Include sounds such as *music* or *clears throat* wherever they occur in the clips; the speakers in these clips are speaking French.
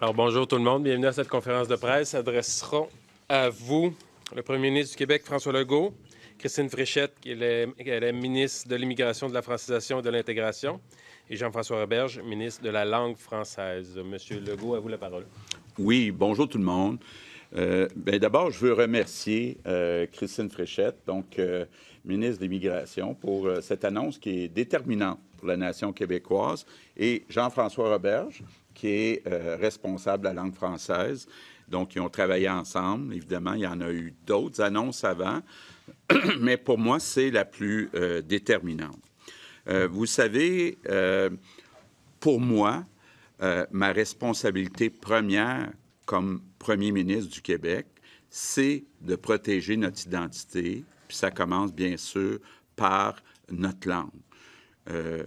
Alors bonjour tout le monde, bienvenue à cette conférence de presse. S'adresseront à vous le premier ministre du Québec, François Legault, Christine Fréchette, qui est, la, ministre de l'Immigration, de la Francisation et de l'Intégration, et Jean-François Roberge, ministre de la Langue française. Monsieur Legault, à vous la parole. Oui, bonjour tout le monde. Euh, ben, D'abord, je veux remercier euh, Christine Fréchette, donc euh, ministre de l'Immigration, pour euh, cette annonce qui est déterminante pour la nation québécoise, et Jean-François Roberge, qui est euh, responsable de la langue française. Donc, ils ont travaillé ensemble. Évidemment, il y en a eu d'autres annonces avant, *clears throat* mais pour moi, c'est la plus euh, déterminante. Euh, vous savez, pour moi, ma responsabilité première comme Premier ministre du Québec, c'est de protéger notre identité, puis ça commence bien sûr par notre langue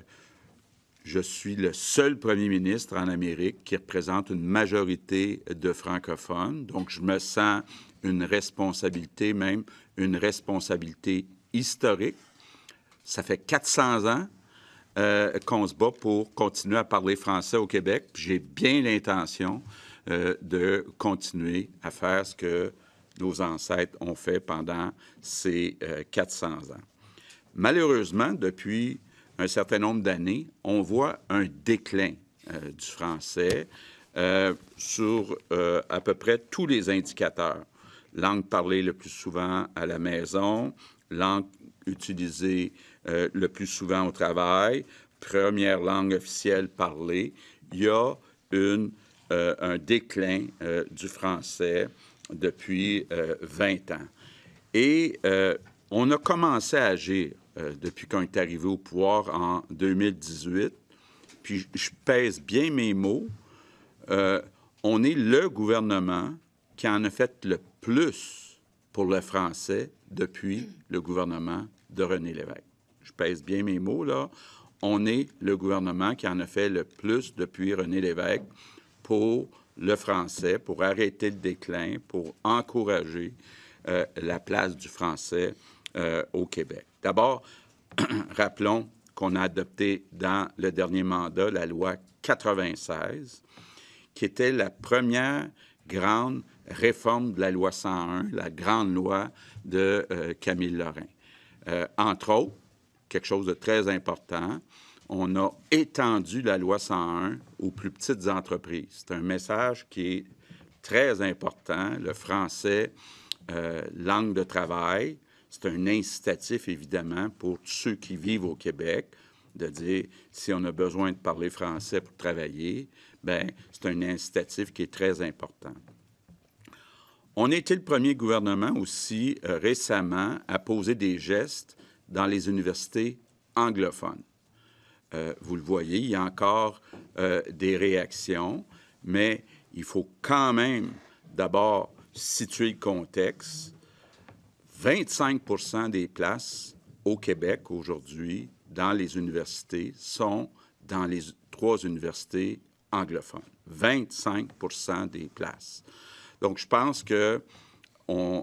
je suis le seul premier ministre en Amérique qui représente une majorité de francophones, donc je me sens une responsabilité, même une responsabilité historique. Ça fait 400 ans euh, qu'on se bat pour continuer à parler français au Québec. J'ai bien l'intention euh, de continuer à faire ce que nos ancêtres ont fait pendant ces 400 euh, ans. Malheureusement, depuis un certain nombre d'années, on voit un déclin euh, du français euh, sur euh, à peu près tous les indicateurs. Langue parlée le plus souvent à la maison, langue utilisée le plus souvent au travail, première langue officielle parlée. Il y a une, un déclin du français depuis 20 ans. Et on a commencé à agir euh, depuis qu'on est arrivé au pouvoir en 2018. Puis je pèse bien mes mots. Euh, on est le gouvernement qui en a fait le plus pour le français depuis le gouvernement de René Lévesque. Je pèse bien mes mots, là. On est le gouvernement qui en a fait le plus depuis René Lévesque pour le français, pour arrêter le déclin, pour encourager euh, la place du français au Québec. D'abord, *clears throat* rappelons qu'on a adopté dans le dernier mandat la loi 96, qui était la première grande réforme de la loi 101, la grande loi de euh, Camille Lorrain. Euh, entre autres, quelque chose de très important, on a étendu la loi 101 aux plus petites entreprises. C'est un message qui est très important. Le français, euh, langue de travail, c'est un incitatif, évidemment, pour ceux qui vivent au Québec de dire si on a besoin de parler français pour travailler, bien, c'est un incitatif qui est très important. On a été le premier gouvernement aussi euh, récemment à poser des gestes dans les universités anglophones. Euh, vous le voyez, il y a encore euh, des réactions, mais il faut quand même d'abord situer le contexte 25 des places au Québec aujourd'hui dans les universités sont dans les trois universités anglophones. 25 des places. Donc, je pense qu'on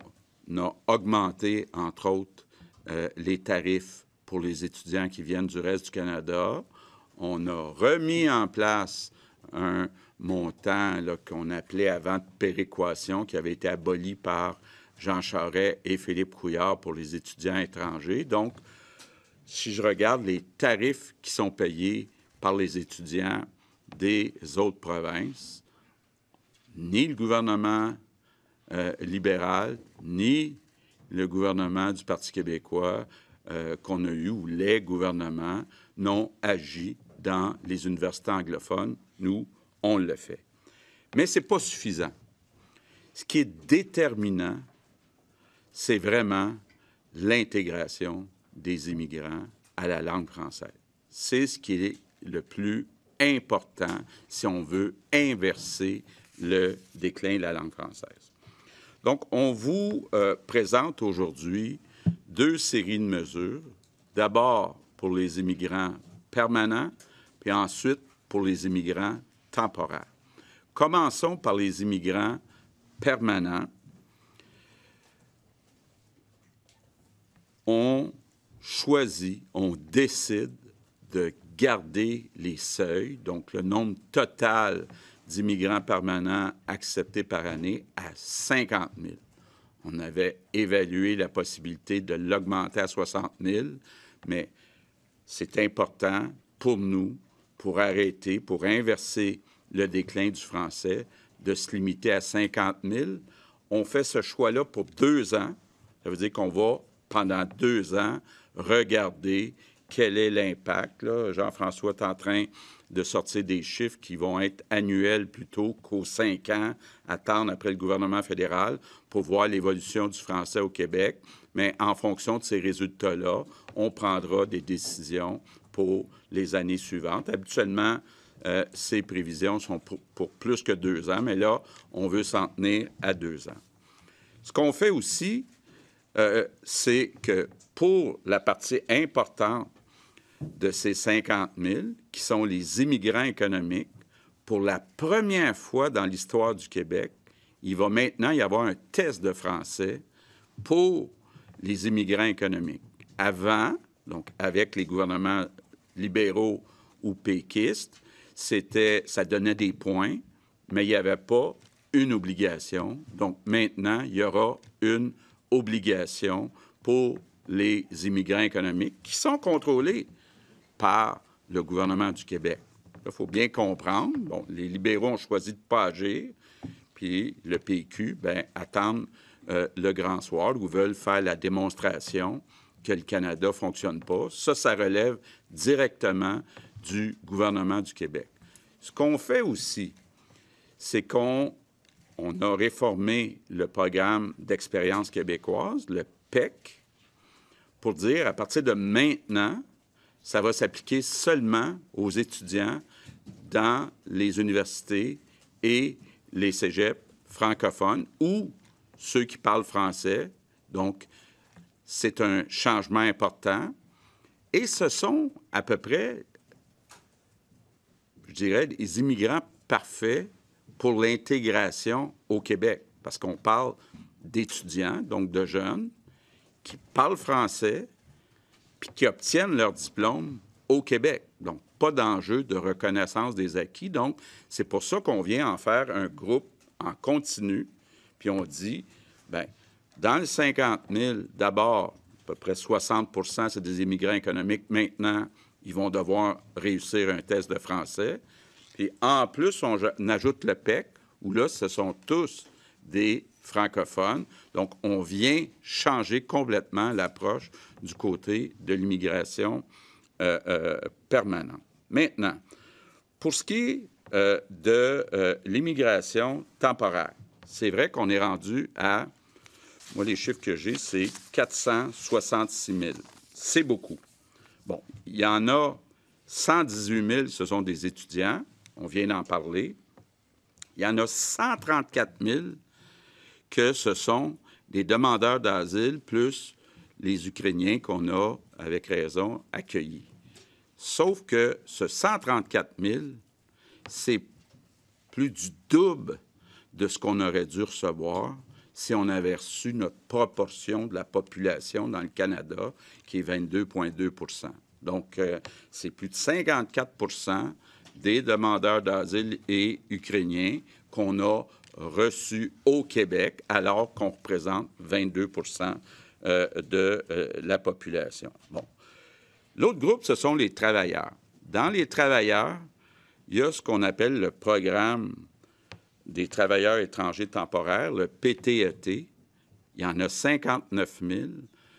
a augmenté, entre autres, euh, les tarifs pour les étudiants qui viennent du reste du Canada. On a remis en place un montant qu'on appelait avant de péréquation, qui avait été aboli par Jean Charret et Philippe Couillard pour les étudiants étrangers. Donc, si je regarde les tarifs qui sont payés par les étudiants des autres provinces, ni le gouvernement euh, libéral, ni le gouvernement du Parti québécois euh, qu'on a eu, ou les gouvernements, n'ont agi dans les universités anglophones. Nous, on le fait. Mais ce n'est pas suffisant. Ce qui est déterminant, c'est vraiment l'intégration des immigrants à la langue française. C'est ce qui est le plus important si on veut inverser le déclin de la langue française. Donc, on vous euh, présente aujourd'hui deux séries de mesures. D'abord pour les immigrants permanents, puis ensuite pour les immigrants temporaires. Commençons par les immigrants permanents. on choisit, on décide de garder les seuils, donc le nombre total d'immigrants permanents acceptés par année à 50 000. On avait évalué la possibilité de l'augmenter à 60 000, mais c'est important pour nous, pour arrêter, pour inverser le déclin du français, de se limiter à 50 000. On fait ce choix-là pour deux ans. Ça veut dire qu'on va pendant deux ans, regarder quel est l'impact. Jean-François est en train de sortir des chiffres qui vont être annuels plutôt qu'aux cinq ans, attendre après le gouvernement fédéral pour voir l'évolution du français au Québec. Mais en fonction de ces résultats-là, on prendra des décisions pour les années suivantes. Habituellement, euh, ces prévisions sont pour, plus que deux ans, mais là, on veut s'en tenir à deux ans. Ce qu'on fait aussi, euh, euh, c'est que pour la partie importante de ces 50 000, qui sont les immigrants économiques, pour la première fois dans l'histoire du Québec, il va maintenant y avoir un test de français pour les immigrants économiques. Avant, donc avec les gouvernements libéraux ou péquistes, c'était, ça donnait des points, mais il n'y avait pas une obligation. Donc maintenant, il y aura une obligation obligation pour les immigrants économiques qui sont contrôlés par le gouvernement du Québec. Il faut bien comprendre. Bon, les libéraux ont choisi de ne pas agir, puis le PQ, ben attendent euh, le grand soir ou veulent faire la démonstration que le Canada ne fonctionne pas. Ça, ça relève directement du gouvernement du Québec. Ce qu'on fait aussi, c'est qu'on on a réformé le programme d'expérience québécoise, le PEC, pour dire à partir de maintenant, ça va s'appliquer seulement aux étudiants dans les universités et les cégeps francophones ou ceux qui parlent français. Donc, c'est un changement important. Et ce sont à peu près, je dirais, les immigrants parfaits pour l'intégration au Québec, parce qu'on parle d'étudiants, donc de jeunes, qui parlent français, puis qui obtiennent leur diplôme au Québec. Donc, pas d'enjeu de reconnaissance des acquis. Donc, c'est pour ça qu'on vient en faire un groupe en continu, puis on dit, bien, dans les 50 000, d'abord, à peu près 60 c'est des immigrants économiques. Maintenant, ils vont devoir réussir un test de français. Et en plus, on, ajoute le PEC, où là, ce sont tous des francophones. Donc, on vient changer complètement l'approche du côté de l'immigration euh, euh, permanente. Maintenant, pour ce qui est euh, de l'immigration temporaire, c'est vrai qu'on est rendu à, moi, les chiffres que j'ai, c'est 466 000. C'est beaucoup. Bon, il y en a 118 000, ce sont des étudiants on vient d'en parler, il y en a 134 000 que ce sont des demandeurs d'asile plus les Ukrainiens qu'on a, avec raison, accueillis. Sauf que ce 134 000, c'est plus du double de ce qu'on aurait dû recevoir si on avait reçu notre proportion de la population dans le Canada, qui est 22,2 Donc, euh, c'est plus de 54 des demandeurs d'asile et Ukrainiens qu'on a reçus au Québec, alors qu'on représente 22 euh, de euh, la population. Bon. L'autre groupe, ce sont les travailleurs. Dans les travailleurs, il y a ce qu'on appelle le programme des travailleurs étrangers temporaires, le PTET. E il y en a 59 000.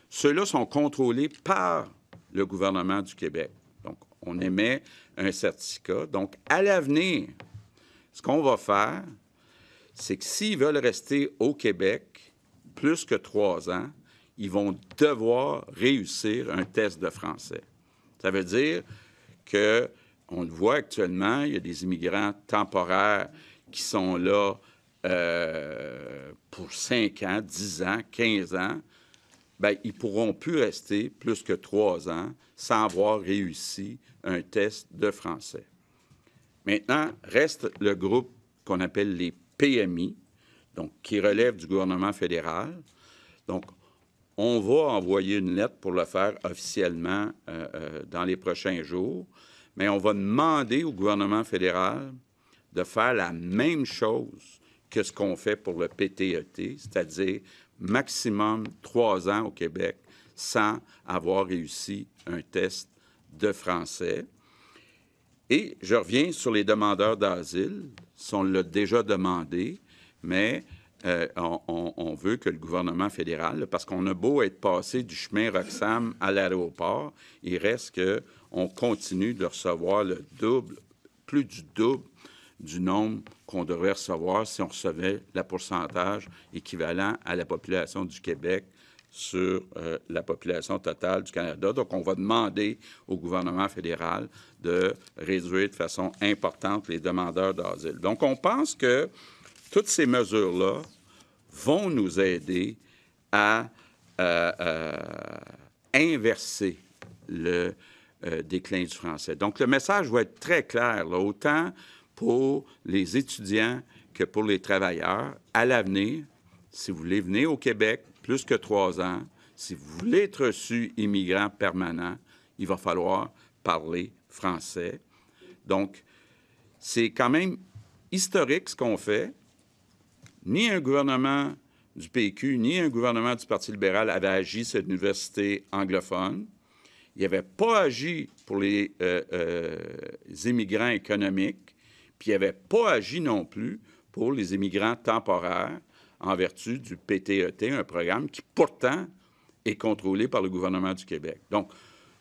Ceux-là sont contrôlés par le gouvernement du Québec. Donc, on émet un certificat. Donc, à l'avenir, ce qu'on va faire, c'est que s'ils veulent rester au Québec plus que trois ans, ils vont devoir réussir un test de français. Ça veut dire que, on le voit actuellement, il y a des immigrants temporaires qui sont là euh, pour cinq ans, dix ans, quinze ans. Bien, ils ne pourront plus rester plus que trois ans sans avoir réussi un test de français. Maintenant, reste le groupe qu'on appelle les PMI, donc qui relève du gouvernement fédéral. Donc, on va envoyer une lettre pour le faire officiellement euh, euh, dans les prochains jours, mais on va demander au gouvernement fédéral de faire la même chose que ce qu'on fait pour le PTET, e c'est-à-dire maximum trois ans au Québec sans avoir réussi un test de français. Et je reviens sur les demandeurs d'asile. On l'a déjà demandé, mais euh, on, veut que le gouvernement fédéral, parce qu'on a beau être passé du chemin Roxham à l'aéroport, il reste qu'on continue de recevoir le double, plus du double du nombre qu'on devrait recevoir si on recevait le pourcentage équivalent à la population du Québec sur euh, la population totale du Canada. Donc, on va demander au gouvernement fédéral de réduire de façon importante les demandeurs d'asile. Donc, on pense que toutes ces mesures-là vont nous aider à euh, euh, inverser le déclin du français. Donc, le message va être très clair, autant pour les étudiants que pour les travailleurs. À l'avenir, si vous voulez, venez au Québec, plus que trois ans, si vous voulez être reçu immigrant permanent, il va falloir parler français. Donc, c'est quand même historique ce qu'on fait. Ni un gouvernement du PQ, ni un gouvernement du Parti libéral avait agi sur université anglophone. Il avait pas agi pour les, euh, euh, immigrants économiques, puis il avait pas agi non plus pour les immigrants temporaires en vertu du PTET, e un programme qui pourtant est contrôlé par le gouvernement du Québec. Donc,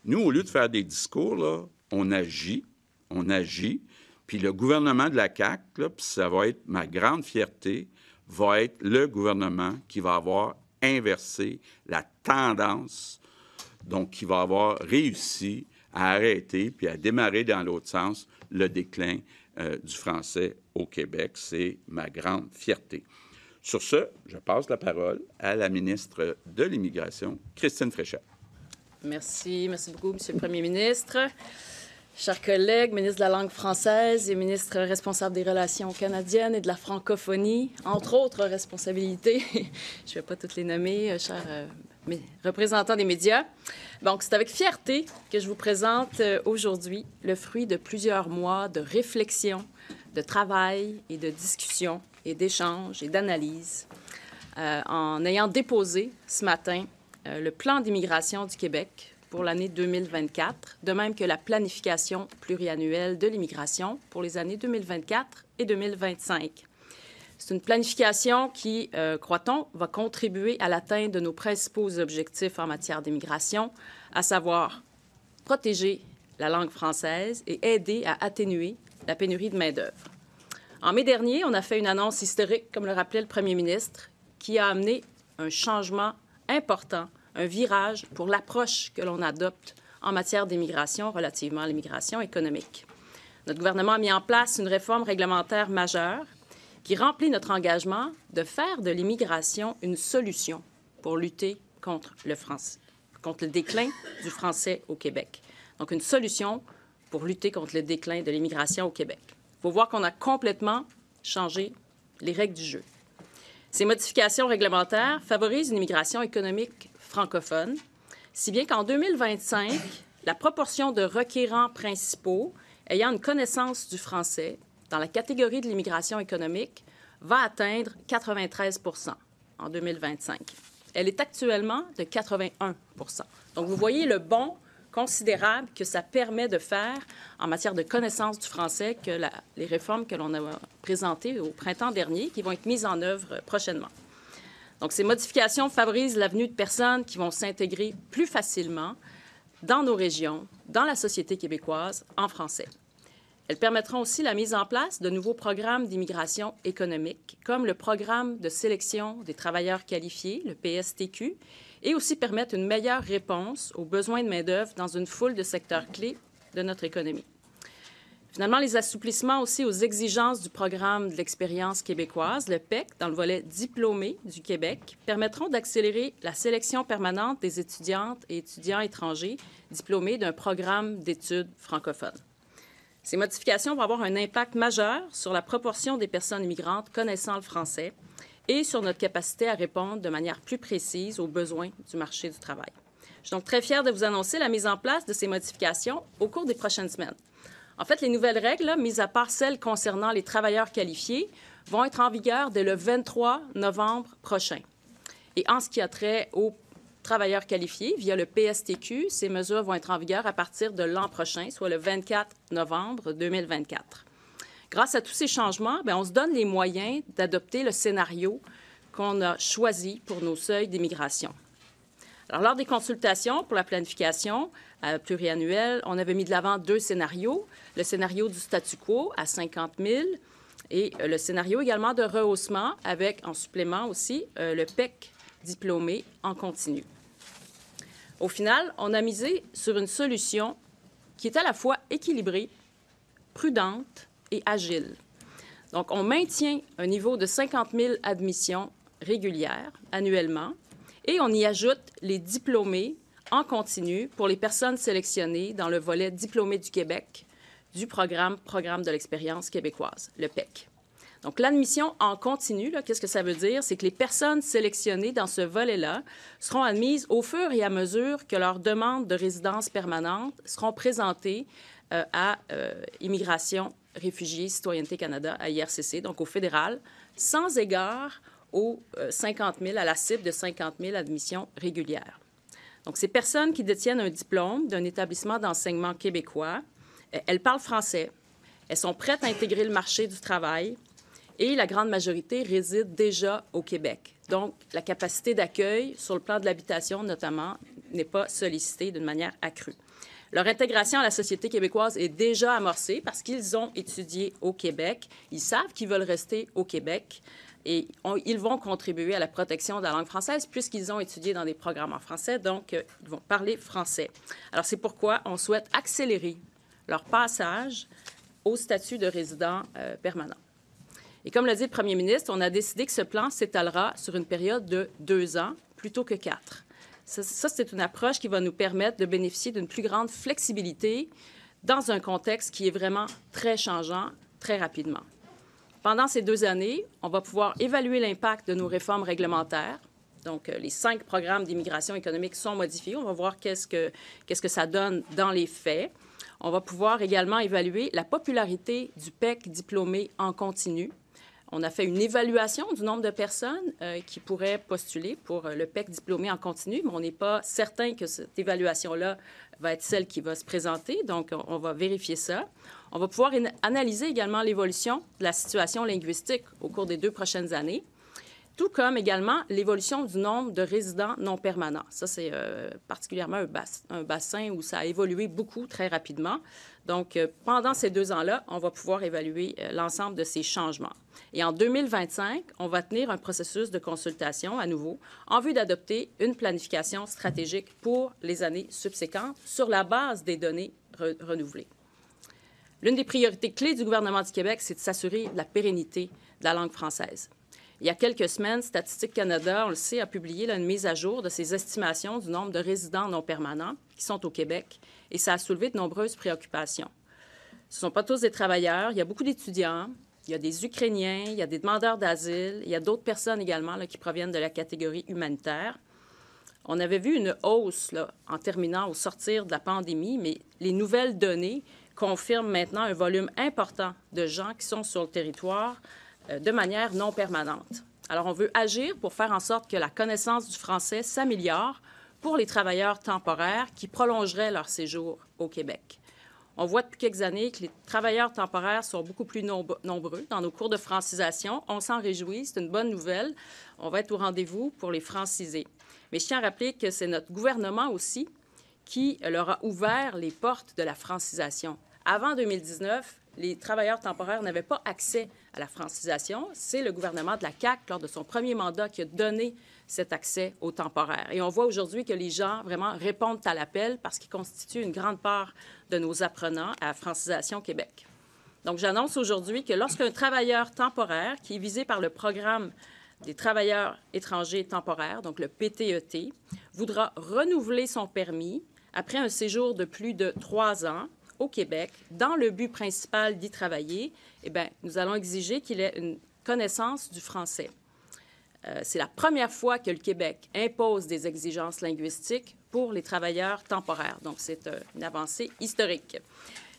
nous, au lieu de faire des discours, là, on agit, on agit. Puis le gouvernement de la CAQ, puis ça va être ma grande fierté, va être le gouvernement qui va avoir inversé la tendance, donc qui va avoir réussi à arrêter puis à démarrer dans l'autre sens le déclin euh, du français au Québec. C'est ma grande fierté. Sur ce, je passe la parole à la ministre de l'Immigration, Christine Fréchette. Merci. Merci beaucoup, Monsieur le Premier ministre. Chers collègues, ministre de la langue française et ministre responsable des relations canadiennes et de la francophonie, entre autres responsabilités, *laughs* je ne vais pas toutes les nommer, euh, chers euh, représentants des médias. Donc, c'est avec fierté que je vous présente euh, aujourd'hui le fruit de plusieurs mois de réflexion, de travail et de discussion et d'échanges et d'analyses euh, en ayant déposé ce matin euh, le plan d'immigration du Québec pour l'année 2024, de même que la planification pluriannuelle de l'immigration pour les années 2024 et 2025. C'est une planification qui, euh, croit-on, va contribuer à l'atteinte de nos principaux objectifs en matière d'immigration, à savoir protéger la langue française et aider à atténuer la pénurie de main-d'œuvre. En mai dernier, on a fait une annonce historique, comme le rappelait le premier ministre, qui a amené un changement important, un virage pour l'approche que l'on adopte en matière d'immigration relativement à l'immigration économique. Notre gouvernement a mis en place une réforme réglementaire majeure qui remplit notre engagement de faire de l'immigration une solution pour lutter contre le, contre le déclin du français au Québec. Donc, une solution pour lutter contre le déclin de l'immigration au Québec. Il faut voir qu'on a complètement changé les règles du jeu. Ces modifications réglementaires favorisent une immigration économique francophone, si bien qu'en 2025, la proportion de requérants principaux ayant une connaissance du français dans la catégorie de l'immigration économique va atteindre 93 en 2025. Elle est actuellement de 81 Donc, vous voyez le bond considérable que ça permet de faire en matière de connaissance du français que les réformes que l'on a présentées au printemps dernier, qui vont être mises en œuvre prochainement. Donc, ces modifications favorisent l'avenue de personnes qui vont s'intégrer plus facilement dans nos régions, dans la société québécoise, en français. Elles permettront aussi la mise en place de nouveaux programmes d'immigration économique, comme le programme de sélection des travailleurs qualifiés, le PSTQ, et aussi permettre une meilleure réponse aux besoins de main-d'œuvre dans une foule de secteurs clés de notre économie. Finalement, les assouplissements aussi aux exigences du programme de l'expérience québécoise, le PEC, dans le volet diplômé du Québec, permettront d'accélérer la sélection permanente des étudiantes et étudiants étrangers diplômés d'un programme d'études francophones. Ces modifications vont avoir un impact majeur sur la proportion des personnes immigrantes connaissant le français et sur notre capacité à répondre de manière plus précise aux besoins du marché du travail. Je suis donc très fière de vous annoncer la mise en place de ces modifications au cours des prochaines semaines. En fait, les nouvelles règles, mises à part celles concernant les travailleurs qualifiés, vont être en vigueur dès le 23 novembre prochain. Et en ce qui a trait aux travailleurs qualifiés, via le PSTQ, ces mesures vont être en vigueur à partir de l'an prochain, soit le 24 novembre 2024. Grâce à tous ces changements, ben, on se donne les moyens d'adopter le scénario qu'on a choisi pour nos seuils d'immigration. Alors, lors des consultations pour la planification euh, pluriannuelle, on avait mis de l'avant deux scénarios. Le scénario du statu quo à 50 000 et euh, le scénario également de rehaussement avec, en supplément aussi, euh, le PEC diplômé en continu. Au final, on a misé sur une solution qui est à la fois équilibrée, prudente et agile. Donc, on maintient un niveau de 50 000 admissions régulières annuellement et on y ajoute les diplômés en continu pour les personnes sélectionnées dans le volet diplômé du Québec du programme Programme de l'expérience québécoise, le PEC. Donc, l'admission en continu, qu'est-ce que ça veut dire? C'est que les personnes sélectionnées dans ce volet-là seront admises au fur et à mesure que leurs demandes de résidence permanente seront présentées euh, à euh, Immigration réfugiés Citoyenneté Canada à IRCC, donc au fédéral, sans égard aux 50 euh, 000, à la cible de 50 000 admissions régulières. Donc, ces personnes qui détiennent un diplôme d'un établissement d'enseignement québécois, elles parlent français, elles sont prêtes à intégrer le marché du travail et la grande majorité réside déjà au Québec. Donc, la capacité d'accueil sur le plan de l'habitation, notamment, n'est pas sollicitée d'une manière accrue. Leur intégration à la société québécoise est déjà amorcée parce qu'ils ont étudié au Québec. Ils savent qu'ils veulent rester au Québec et ils vont contribuer à la protection de la langue française puisqu'ils ont étudié dans des programmes en français, donc euh, ils vont parler français. Alors c'est pourquoi on souhaite accélérer leur passage au statut de résident euh, permanent. Et comme l'a dit le Premier ministre, on a décidé que ce plan s'étalera sur une période de deux ans plutôt que quatre. Ça, c'est une approche qui va nous permettre de bénéficier d'une plus grande flexibilité dans un contexte qui est vraiment très changeant, très rapidement. Pendant ces deux années, on va pouvoir évaluer l'impact de nos réformes réglementaires. Donc, euh, les cinq programmes d'immigration économique sont modifiés. On va voir quest qu'est-ce que ça donne dans les faits. On va pouvoir également évaluer la popularité du PEC diplômé en continu, on a fait une évaluation du nombre de personnes euh, qui pourraient postuler pour euh, le PEC diplômé en continu, mais on n'est pas certain que cette évaluation-là va être celle qui va se présenter, donc on va vérifier ça. On va pouvoir analyser également l'évolution de la situation linguistique au cours des deux prochaines années tout comme également l'évolution du nombre de résidents non permanents. Ça, c'est euh, particulièrement un, bassin où ça a évolué beaucoup très rapidement. Donc, euh, pendant ces deux ans-là, on va pouvoir évaluer euh, l'ensemble de ces changements. Et en 2025, on va tenir un processus de consultation à nouveau en vue d'adopter une planification stratégique pour les années subséquentes sur la base des données renouvelées. L'une des priorités clés du gouvernement du Québec, c'est de s'assurer de la pérennité de la langue française. Il y a quelques semaines, Statistique Canada, on le sait, a publié une mise à jour de ses estimations du nombre de résidents non permanents qui sont au Québec et ça a soulevé de nombreuses préoccupations. Ce ne sont pas tous des travailleurs, il y a beaucoup d'étudiants, il y a des Ukrainiens, il y a des demandeurs d'asile, il y a d'autres personnes également qui proviennent de la catégorie humanitaire. On avait vu une hausse en terminant au sortir de la pandémie, mais les nouvelles données confirment maintenant un volume important de gens qui sont sur le territoire euh, de manière non permanente. Alors, on veut agir pour faire en sorte que la connaissance du français s'améliore pour les travailleurs temporaires qui prolongeraient leur séjour au Québec. On voit depuis quelques années que les travailleurs temporaires sont beaucoup plus nombreux dans nos cours de francisation. On s'en réjouit, c'est une bonne nouvelle. On va être au rendez-vous pour les franciser. Mais je tiens à rappeler que c'est notre gouvernement aussi qui euh, leur a ouvert les portes de la francisation. Avant 2019, les travailleurs temporaires n'avaient pas accès la francisation, c'est le gouvernement de la CAQ, lors de son premier mandat, qui a donné cet accès au temporaire. Et on voit aujourd'hui que les gens vraiment répondent à l'appel parce qu'ils constituent une grande part de nos apprenants à Francisation Québec. Donc, j'annonce aujourd'hui que lorsqu'un travailleur temporaire qui est visé par le programme des travailleurs étrangers temporaires, donc le PTET, e voudra renouveler son permis après un séjour de plus de trois ans au Québec dans le but principal d'y travailler eh bien, nous allons exiger qu'il ait une connaissance du français. Euh, c'est la première fois que le Québec impose des exigences linguistiques pour les travailleurs temporaires. Donc, c'est euh, une avancée historique.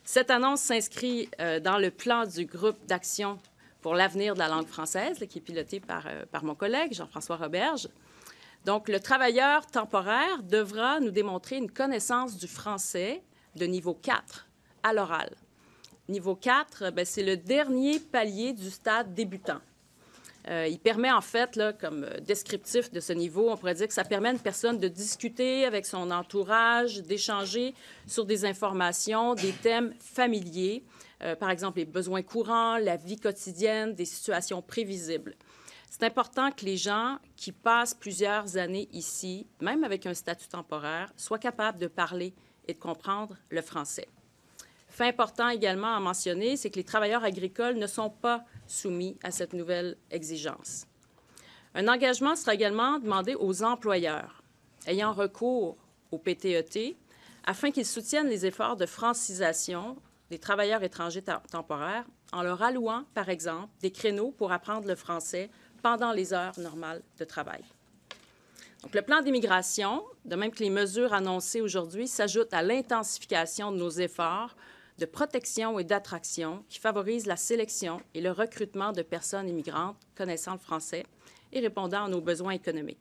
Cette annonce s'inscrit euh, dans le plan du groupe d'action pour l'avenir de la langue française, qui est piloté par, par mon collègue Jean-François Roberge. Donc, le travailleur temporaire devra nous démontrer une connaissance du français de niveau 4 à l'oral. Niveau 4, ben, c'est le dernier palier du stade débutant. Euh, il permet en fait, comme euh, descriptif de ce niveau, on pourrait dire que ça permet à une personne de discuter avec son entourage, d'échanger sur des informations, des thèmes familiers, euh, par exemple les besoins courants, la vie quotidienne, des situations prévisibles. C'est important que les gens qui passent plusieurs années ici, même avec un statut temporaire, soient capables de parler et de comprendre le français important également à mentionner, c'est que les travailleurs agricoles ne sont pas soumis à cette nouvelle exigence. Un engagement sera également demandé aux employeurs ayant recours au PTET e afin qu'ils soutiennent les efforts de francisation des travailleurs étrangers temporaires en leur allouant, par exemple, des créneaux pour apprendre le français pendant les heures normales de travail. Donc, le plan d'immigration, de même que les mesures annoncées aujourd'hui, s'ajoute à l'intensification de nos efforts de protection et d'attraction qui favorise la sélection et le recrutement de personnes immigrantes connaissant le français et répondant à nos besoins économiques.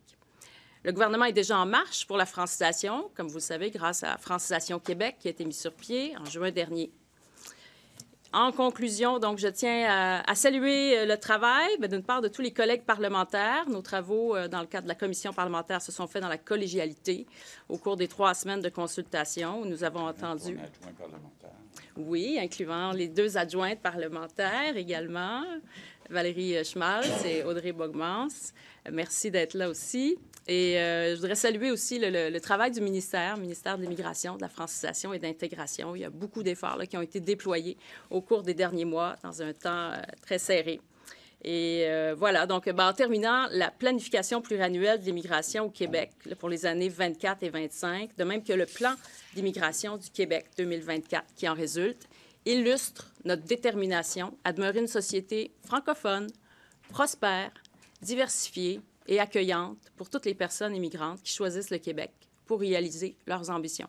Le gouvernement est déjà en marche pour la francisation, comme vous le savez, grâce à Francisation Québec qui a été mis sur pied en juin dernier. En conclusion, donc, je tiens à, saluer euh, le travail, ben, d'une part, de tous les collègues parlementaires. Nos travaux euh, dans le cadre de la commission parlementaire se sont faits dans la collégialité au cours des trois semaines de consultation où nous avons entendu... Oui, incluant les deux adjointes parlementaires également, Valérie euh, Schmalz et Audrey Bogmans. Euh, merci d'être là aussi. Et euh, je voudrais saluer aussi le, travail du ministère, ministère de l'Immigration, de la francisation et d'intégration. Il y a beaucoup d'efforts qui ont été déployés au cours des derniers mois dans un temps très serré. Et euh, voilà, donc ben, en terminant, la planification pluriannuelle de l'immigration au Québec pour les années 24 et 25, de même que le plan d'immigration du Québec 2024 qui en résulte, illustre notre détermination à demeurer une société francophone, prospère, diversifiée et accueillante pour toutes les personnes immigrantes qui choisissent le Québec pour réaliser leurs ambitions.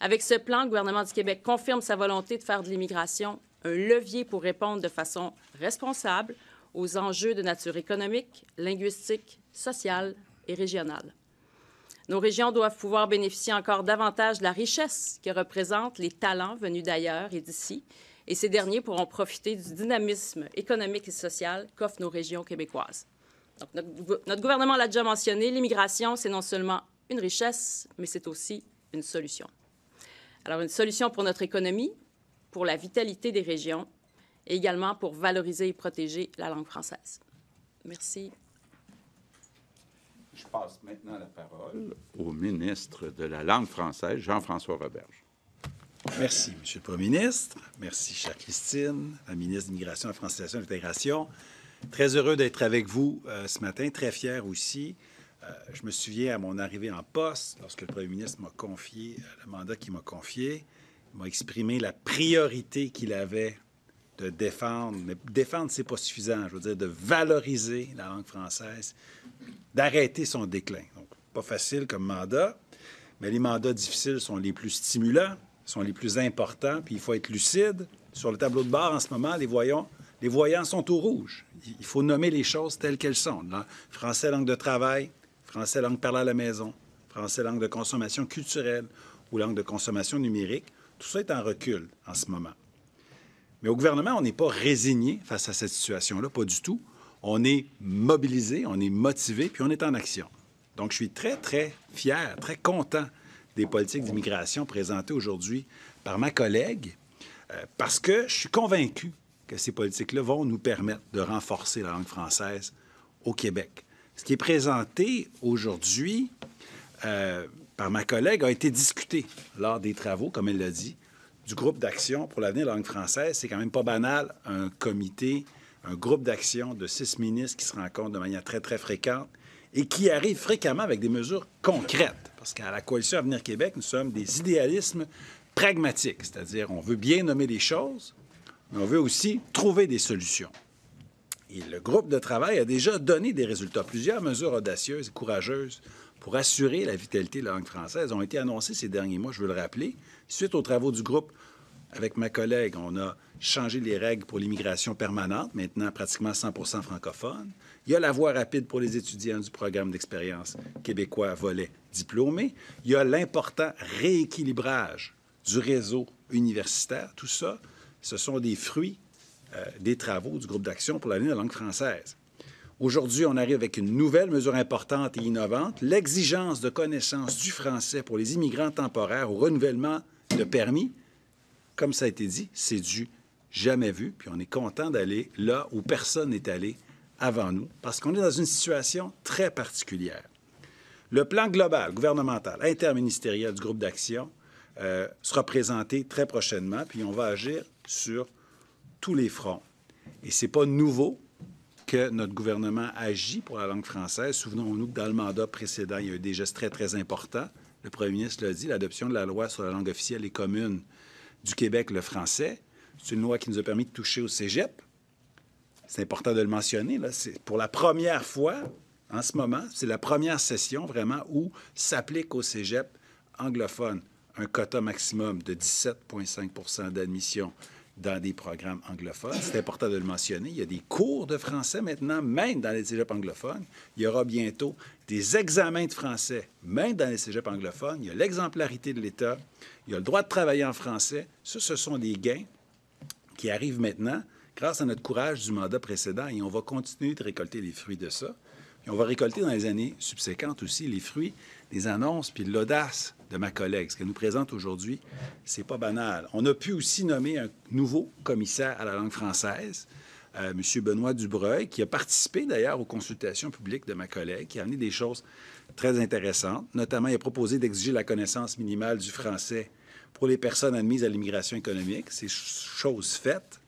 Avec ce plan, le gouvernement du Québec confirme sa volonté de faire de l'immigration un levier pour répondre de façon responsable aux enjeux de nature économique, linguistique, sociale et régionale. Nos régions doivent pouvoir bénéficier encore davantage de la richesse que représentent les talents venus d'ailleurs et d'ici, et ces derniers pourront profiter du dynamisme économique et social qu'offrent nos régions québécoises. notre gouvernement l'a déjà mentionné, l'immigration, c'est non seulement une richesse, mais c'est aussi une solution. Alors, une solution pour notre économie, pour la vitalité des régions également pour valoriser et protéger la langue française. Merci. Je passe maintenant la parole au ministre de la langue française, Jean-François Roberge. Merci, Monsieur le Premier ministre. Merci, chère Christine, la ministre de la francisation et l'intégration. Très heureux d'être avec vous euh, ce matin, très fier aussi. Euh, je me souviens à mon arrivée en poste, lorsque le Premier ministre m'a confié euh, le mandat qu'il m'a confié, il m'a exprimé la priorité qu'il avait de défendre, mais défendre, c'est pas suffisant, je veux dire, de valoriser la langue française, d'arrêter son déclin. Donc, pas facile comme mandat, mais les mandats difficiles sont les plus stimulants, sont les plus importants, puis il faut être lucide. Sur le tableau de bord, en ce moment, les voyants, les voyants sont au rouge. Il faut nommer les choses telles qu'elles sont. français, langue de travail, français, langue parlée à la maison, français, langue de consommation culturelle ou langue de consommation numérique. Tout ça est en recul en ce moment. Mais au gouvernement, on n'est pas résigné face à cette situation-là, pas du tout. On est mobilisé, on est motivé, puis on est en action. Donc, je suis très, très fier, très content des politiques d'immigration présentées aujourd'hui par ma collègue, euh, parce que je suis convaincu que ces politiques-là vont nous permettre de renforcer la langue française au Québec. Ce qui est présenté aujourd'hui euh, par ma collègue a été discuté lors des travaux, comme elle l'a dit, du groupe d'action pour l'avenir de la langue française, c'est quand même pas banal, un comité, un groupe d'action de six ministres qui se rencontrent de manière très, très fréquente et qui arrive fréquemment avec des mesures concrètes. Parce qu'à la Coalition Avenir Québec, nous sommes des idéalismes pragmatiques, c'est-à-dire on veut bien nommer les choses, mais on veut aussi trouver des solutions. Et le groupe de travail a déjà donné des résultats. Plusieurs mesures audacieuses et courageuses pour assurer la vitalité de la langue française ont été annoncées ces derniers mois, je veux le rappeler. Suite aux travaux du groupe, avec ma collègue, on a changé les règles pour l'immigration permanente, maintenant pratiquement 100 francophone. Il y a la voie rapide pour les étudiants du programme d'expérience québécois volet diplômé. Il y a l'important rééquilibrage du réseau universitaire. Tout ça, ce sont des fruits euh, des travaux du groupe d'action pour l'année de la langue française. Aujourd'hui, on arrive avec une nouvelle mesure importante et innovante, l'exigence de connaissance du français pour les immigrants temporaires au renouvellement le permis, comme ça a été dit, c'est du jamais vu, puis on est content d'aller là où personne n'est allé avant nous, parce qu'on est dans une situation très particulière. Le plan global, gouvernemental, interministériel du groupe d'action euh, sera présenté très prochainement, puis on va agir sur tous les fronts. Et ce n'est pas nouveau que notre gouvernement agit pour la langue française. Souvenons-nous que dans le mandat précédent, il y a eu des gestes très, très importants le premier ministre l'a dit, l'adoption de la loi sur la langue officielle et commune du Québec, le français, c'est une loi qui nous a permis de toucher au cégep. C'est important de le mentionner. Là. C'est pour la première fois, en ce moment, c'est la première session vraiment où s'applique au cégep anglophone un quota maximum de 17,5 d'admission dans des programmes anglophones. C'est important de le mentionner. Il y a des cours de français maintenant, même dans les cégeps anglophones. Il y aura bientôt des examens de français, même dans les cégeps anglophones. Il y a l'exemplarité de l'État. Il y a le droit de travailler en français. Ce, ce sont des gains qui arrivent maintenant grâce à notre courage du mandat précédent et on va continuer de récolter les fruits de ça. Et on va récolter dans les années subséquentes aussi les fruits des annonces puis l'audace de ma collègue. Ce qu'elle nous présente aujourd'hui, c'est pas banal. On a pu aussi nommer un nouveau commissaire à la langue française euh, M. Benoît Dubreuil, qui a participé d'ailleurs aux consultations publiques de ma collègue, qui a amené des choses très intéressantes. Notamment, il a proposé d'exiger la connaissance minimale du français pour les personnes admises à l'immigration économique. C'est chose faite.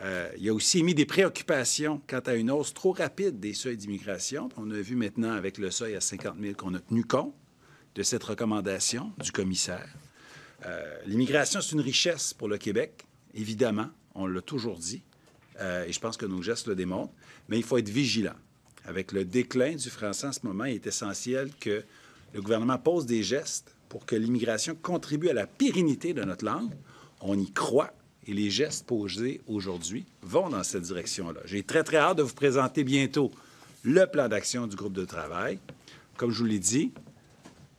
Euh, il a aussi émis des préoccupations quant à une hausse trop rapide des seuils d'immigration. On a vu maintenant avec le seuil à 50 000 qu'on a tenu compte de cette recommandation du commissaire. Euh, l'immigration, c'est une richesse pour le Québec, évidemment, on l'a toujours dit. Euh, et je pense que nos gestes le démontrent. Mais il faut être vigilant. Avec le déclin du français en ce moment, il est essentiel que le gouvernement pose des gestes pour que l'immigration contribue à la pérennité de notre langue. On y croit et les gestes posés aujourd'hui vont dans cette direction-là. J'ai très, très hâte de vous présenter bientôt le plan d'action du groupe de travail. Comme je vous l'ai dit,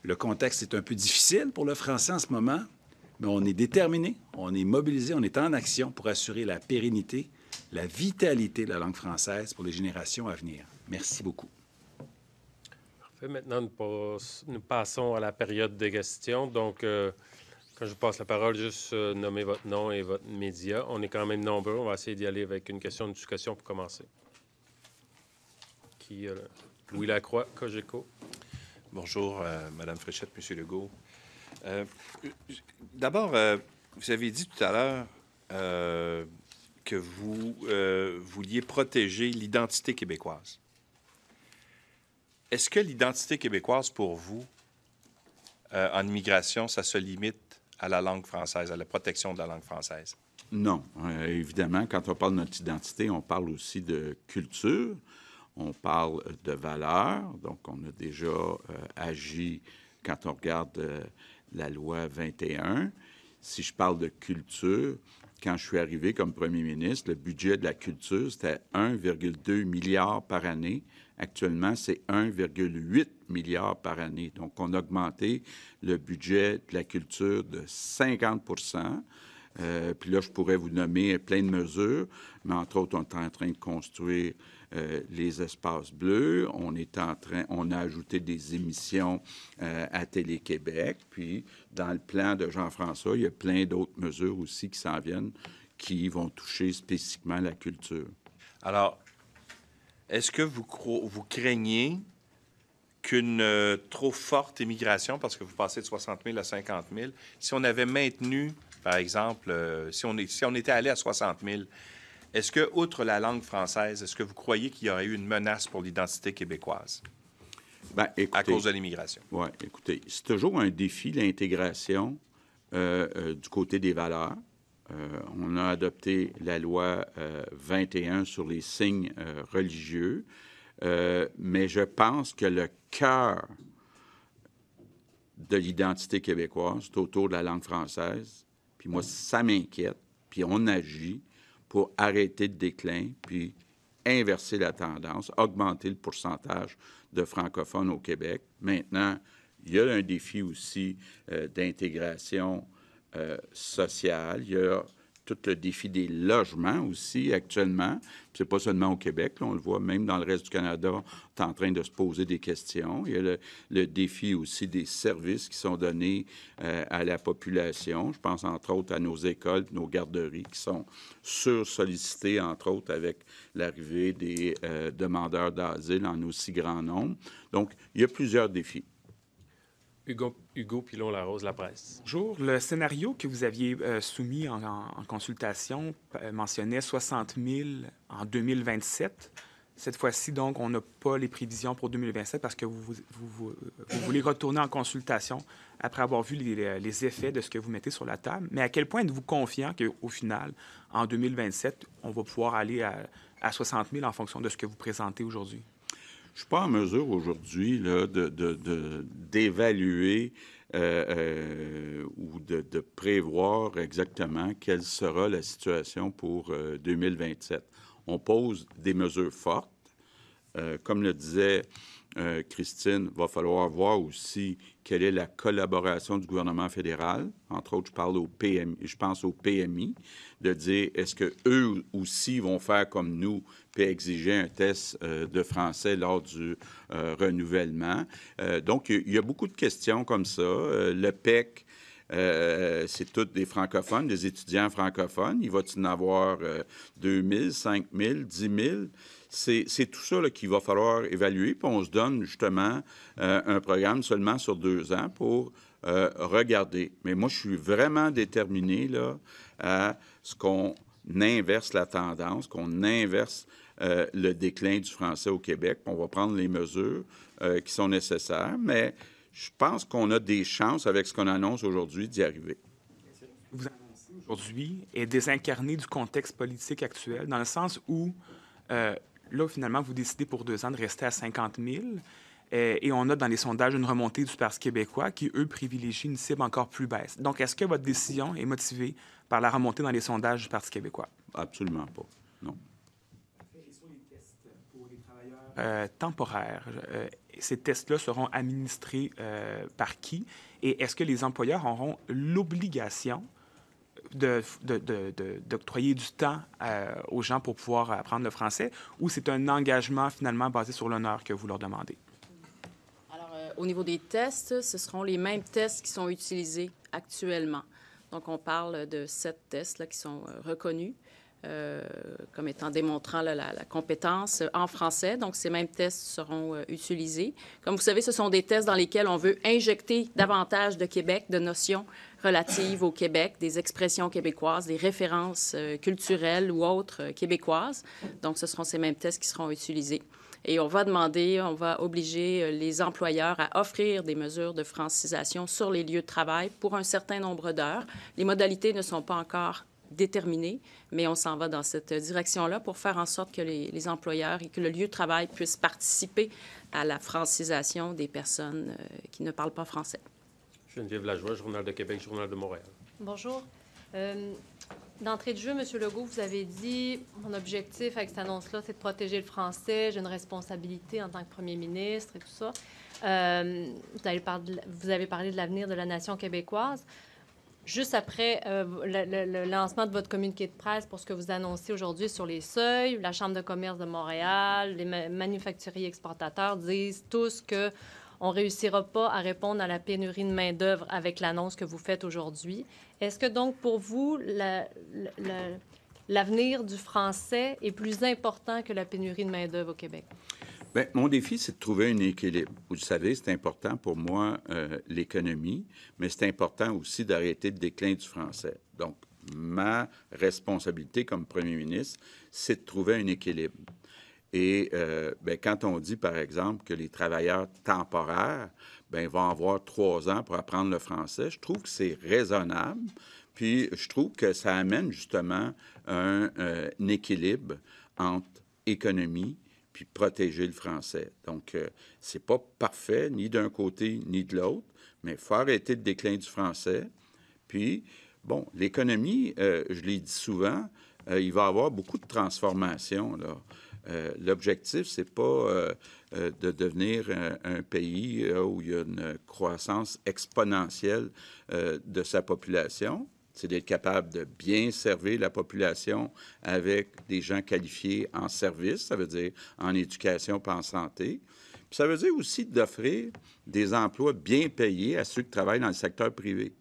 le contexte est un peu difficile pour le français en ce moment, mais on est déterminé, on est mobilisé, on est en action pour assurer la pérennité la vitalité de la langue française pour les générations à venir. Merci beaucoup. Parfait. Maintenant, nous, passons à la période des questions. Donc, euh, quand je vous passe la parole, juste euh, nommez votre nom et votre média. On est quand même nombreux. On va essayer d'y aller avec une question discussion pour commencer. Qui, euh, Louis Lacroix, Cogeco. Bonjour, Madame Fréchette, Monsieur Legault. D'abord, vous avez dit tout à l'heure que vous euh, vouliez protéger l'identité québécoise. Est-ce que l'identité québécoise, pour vous, euh, en immigration, ça se limite à la langue française, à la protection de la langue française? Non. Euh, évidemment, quand on parle de notre identité, on parle aussi de culture, on parle de valeurs. Donc, on a déjà agi quand on regarde la loi 21. Si je parle de culture, quand je suis arrivé comme premier ministre, le budget de la culture, c'était 1,2 milliard par année. Actuellement, c'est 1,8 milliard par année. Donc, on a augmenté le budget de la culture de 50 euh, Puis là, je pourrais vous nommer plein de mesures, mais entre autres, on est en train de construire euh, les espaces bleus. On est en train, on a ajouté des émissions euh, à Télé-Québec. Puis, dans le plan de Jean-François, il y a plein d'autres mesures aussi qui s'en viennent qui vont toucher spécifiquement la culture. Alors, est-ce que vous, craignez qu'une euh, trop forte immigration, parce que vous passez de 60 000 à 50 000, si on avait maintenu, par exemple, si, on est, si on était allé à 60 000, est-ce que, outre la langue française, est-ce que vous croyez qu'il y aurait eu une menace pour l'identité québécoise ben, à cause de l'immigration? Oui, écoutez, c'est toujours un défi, l'intégration euh, euh, du côté des valeurs. Euh, on a adopté la loi 21 sur les signes religieux, mais je pense que le cœur de l'identité québécoise, c'est autour de la langue française. Puis moi, ça m'inquiète, puis on agit pour arrêter le déclin, puis inverser la tendance, augmenter le pourcentage de francophones au Québec. Maintenant, il y a un défi aussi euh, d'intégration euh, sociale. Il tout le défi des logements aussi actuellement. ce n'est pas seulement au Québec, on le voit même dans le reste du Canada, on est en train de se poser des questions. Il y a le, défi aussi des services qui sont donnés euh, à la population. Je pense entre autres à nos écoles, nos garderies qui sont sur entre autres avec l'arrivée des euh, demandeurs d'asile en aussi grand nombre. Donc, il y a plusieurs défis. Hugo, Pilon-Larose, La Presse. Bonjour. Le scénario que vous aviez euh, soumis en, consultation euh, mentionnait 60 000 en 2027. Cette fois-ci, donc, on n'a pas les prévisions pour 2027 parce que vous, voulez retourner en consultation après avoir vu les, effets de ce que vous mettez sur la table. Mais à quel point êtes-vous confiant qu'au final, en 2027, on va pouvoir aller à, à 60 000 en fonction de ce que vous présentez aujourd'hui? Je ne suis pas en mesure aujourd'hui de, d'évaluer euh, euh, ou de, prévoir exactement quelle sera la situation pour 2027. Euh, On pose des mesures fortes. comme le disait Christine, il va falloir voir aussi quelle est la collaboration du gouvernement fédéral. Entre autres, je parle au PMI, je pense au PMI, de dire est-ce qu'eux aussi vont faire comme nous, exiger un test euh, de français lors du euh, renouvellement. Euh, donc, il y, a beaucoup de questions comme ça. le PEC, c'est toutes des francophones, des étudiants francophones. Il va y en avoir 2 000, 5 000, 10 000? C'est tout ça qu'il va falloir évaluer. Puis on se donne justement un programme seulement sur deux ans pour regarder. Mais moi, je suis vraiment déterminé là, à ce qu'on inverse la tendance, qu'on inverse euh, le déclin du français au Québec. On va prendre les mesures euh, qui sont nécessaires, mais je pense qu'on a des chances, avec ce qu'on annonce aujourd'hui, d'y arriver. Vous annoncez aujourd'hui est désincarné du contexte politique actuel, dans le sens où, euh, là, finalement, vous décidez pour deux ans de rester à 50 000 et on a dans les sondages une remontée du Parti québécois qui, eux, privilégient une cible encore plus basse. Donc, est-ce que votre décision est motivée par la remontée dans les sondages du Parti québécois? Absolument pas, non. Euh, temporaire. Euh, ces tests-là seront administrés euh, par qui? Et est-ce que les employeurs auront l'obligation d'octroyer de, du temps aux gens pour pouvoir apprendre le français ou c'est un engagement finalement basé sur l'honneur que vous leur demandez? Alors, au niveau des tests, ce seront les mêmes tests qui sont utilisés actuellement. Donc, on parle de sept tests là, qui sont reconnus euh, comme étant démontrant la, la, compétence en français. Donc, ces mêmes tests seront euh, utilisés. Comme vous savez, ce sont des tests dans lesquels on veut injecter davantage de Québec, de notions relatives au Québec, des expressions québécoises, des références euh, culturelles ou autres québécoises. Donc, ce seront ces mêmes tests qui seront utilisés. Et on va demander, on va obliger les employeurs à offrir des mesures de francisation sur les lieux de travail pour un certain nombre d'heures. Les modalités ne sont pas encore déterminé, mais on s'en va dans cette direction-là pour faire en sorte que les, employeurs et que le lieu de travail puissent participer à la francisation des personnes euh, qui ne parlent pas français. Geneviève Lajoie, Journal de Québec, Journal de Montréal. Bonjour. Euh, d'entrée de jeu, M. Legault, vous avez dit mon objectif avec cette annonce-là, c'est de protéger le français, j'ai une responsabilité en tant que premier ministre et tout ça. Euh, vous, vous avez parlé de l'avenir de la nation québécoise juste après euh, le, lancement de votre communiqué de presse pour ce que vous annoncez aujourd'hui sur les seuils, la Chambre de commerce de Montréal, les manufacturiers exportateurs disent tous que on réussira pas à répondre à la pénurie de main-d'œuvre avec l'annonce que vous faites aujourd'hui. Est-ce que donc pour vous, l'avenir du français est plus important que la pénurie de main-d'œuvre au Québec? Ben, mon défi, c'est de trouver un équilibre. Vous le savez, c'est important pour moi, euh, l'économie, mais c'est important aussi d'arrêter le déclin du français. Donc, ma responsabilité comme premier ministre, c'est de trouver un équilibre. Et euh, ben, quand on dit, par exemple, que les travailleurs temporaires ben, vont avoir trois ans pour apprendre le français, je trouve que c'est raisonnable. Puis je trouve que ça amène justement un, euh, un équilibre entre économie puis protéger le français. Donc, euh, c'est pas parfait, ni d'un côté, ni de l'autre, mais il faut arrêter le déclin du français. Puis, bon, l'économie, euh, je l'ai dit souvent, euh, il va y avoir beaucoup de transformations, là. L'objectif, c'est pas de devenir un, un pays où il y a une croissance exponentielle de sa population, c'est d'être capable de bien servir la population avec des gens qualifiés en service, ça veut dire en éducation, pas en santé. ça veut dire aussi d'offrir des emplois bien payés à ceux qui travaillent dans le secteur privé.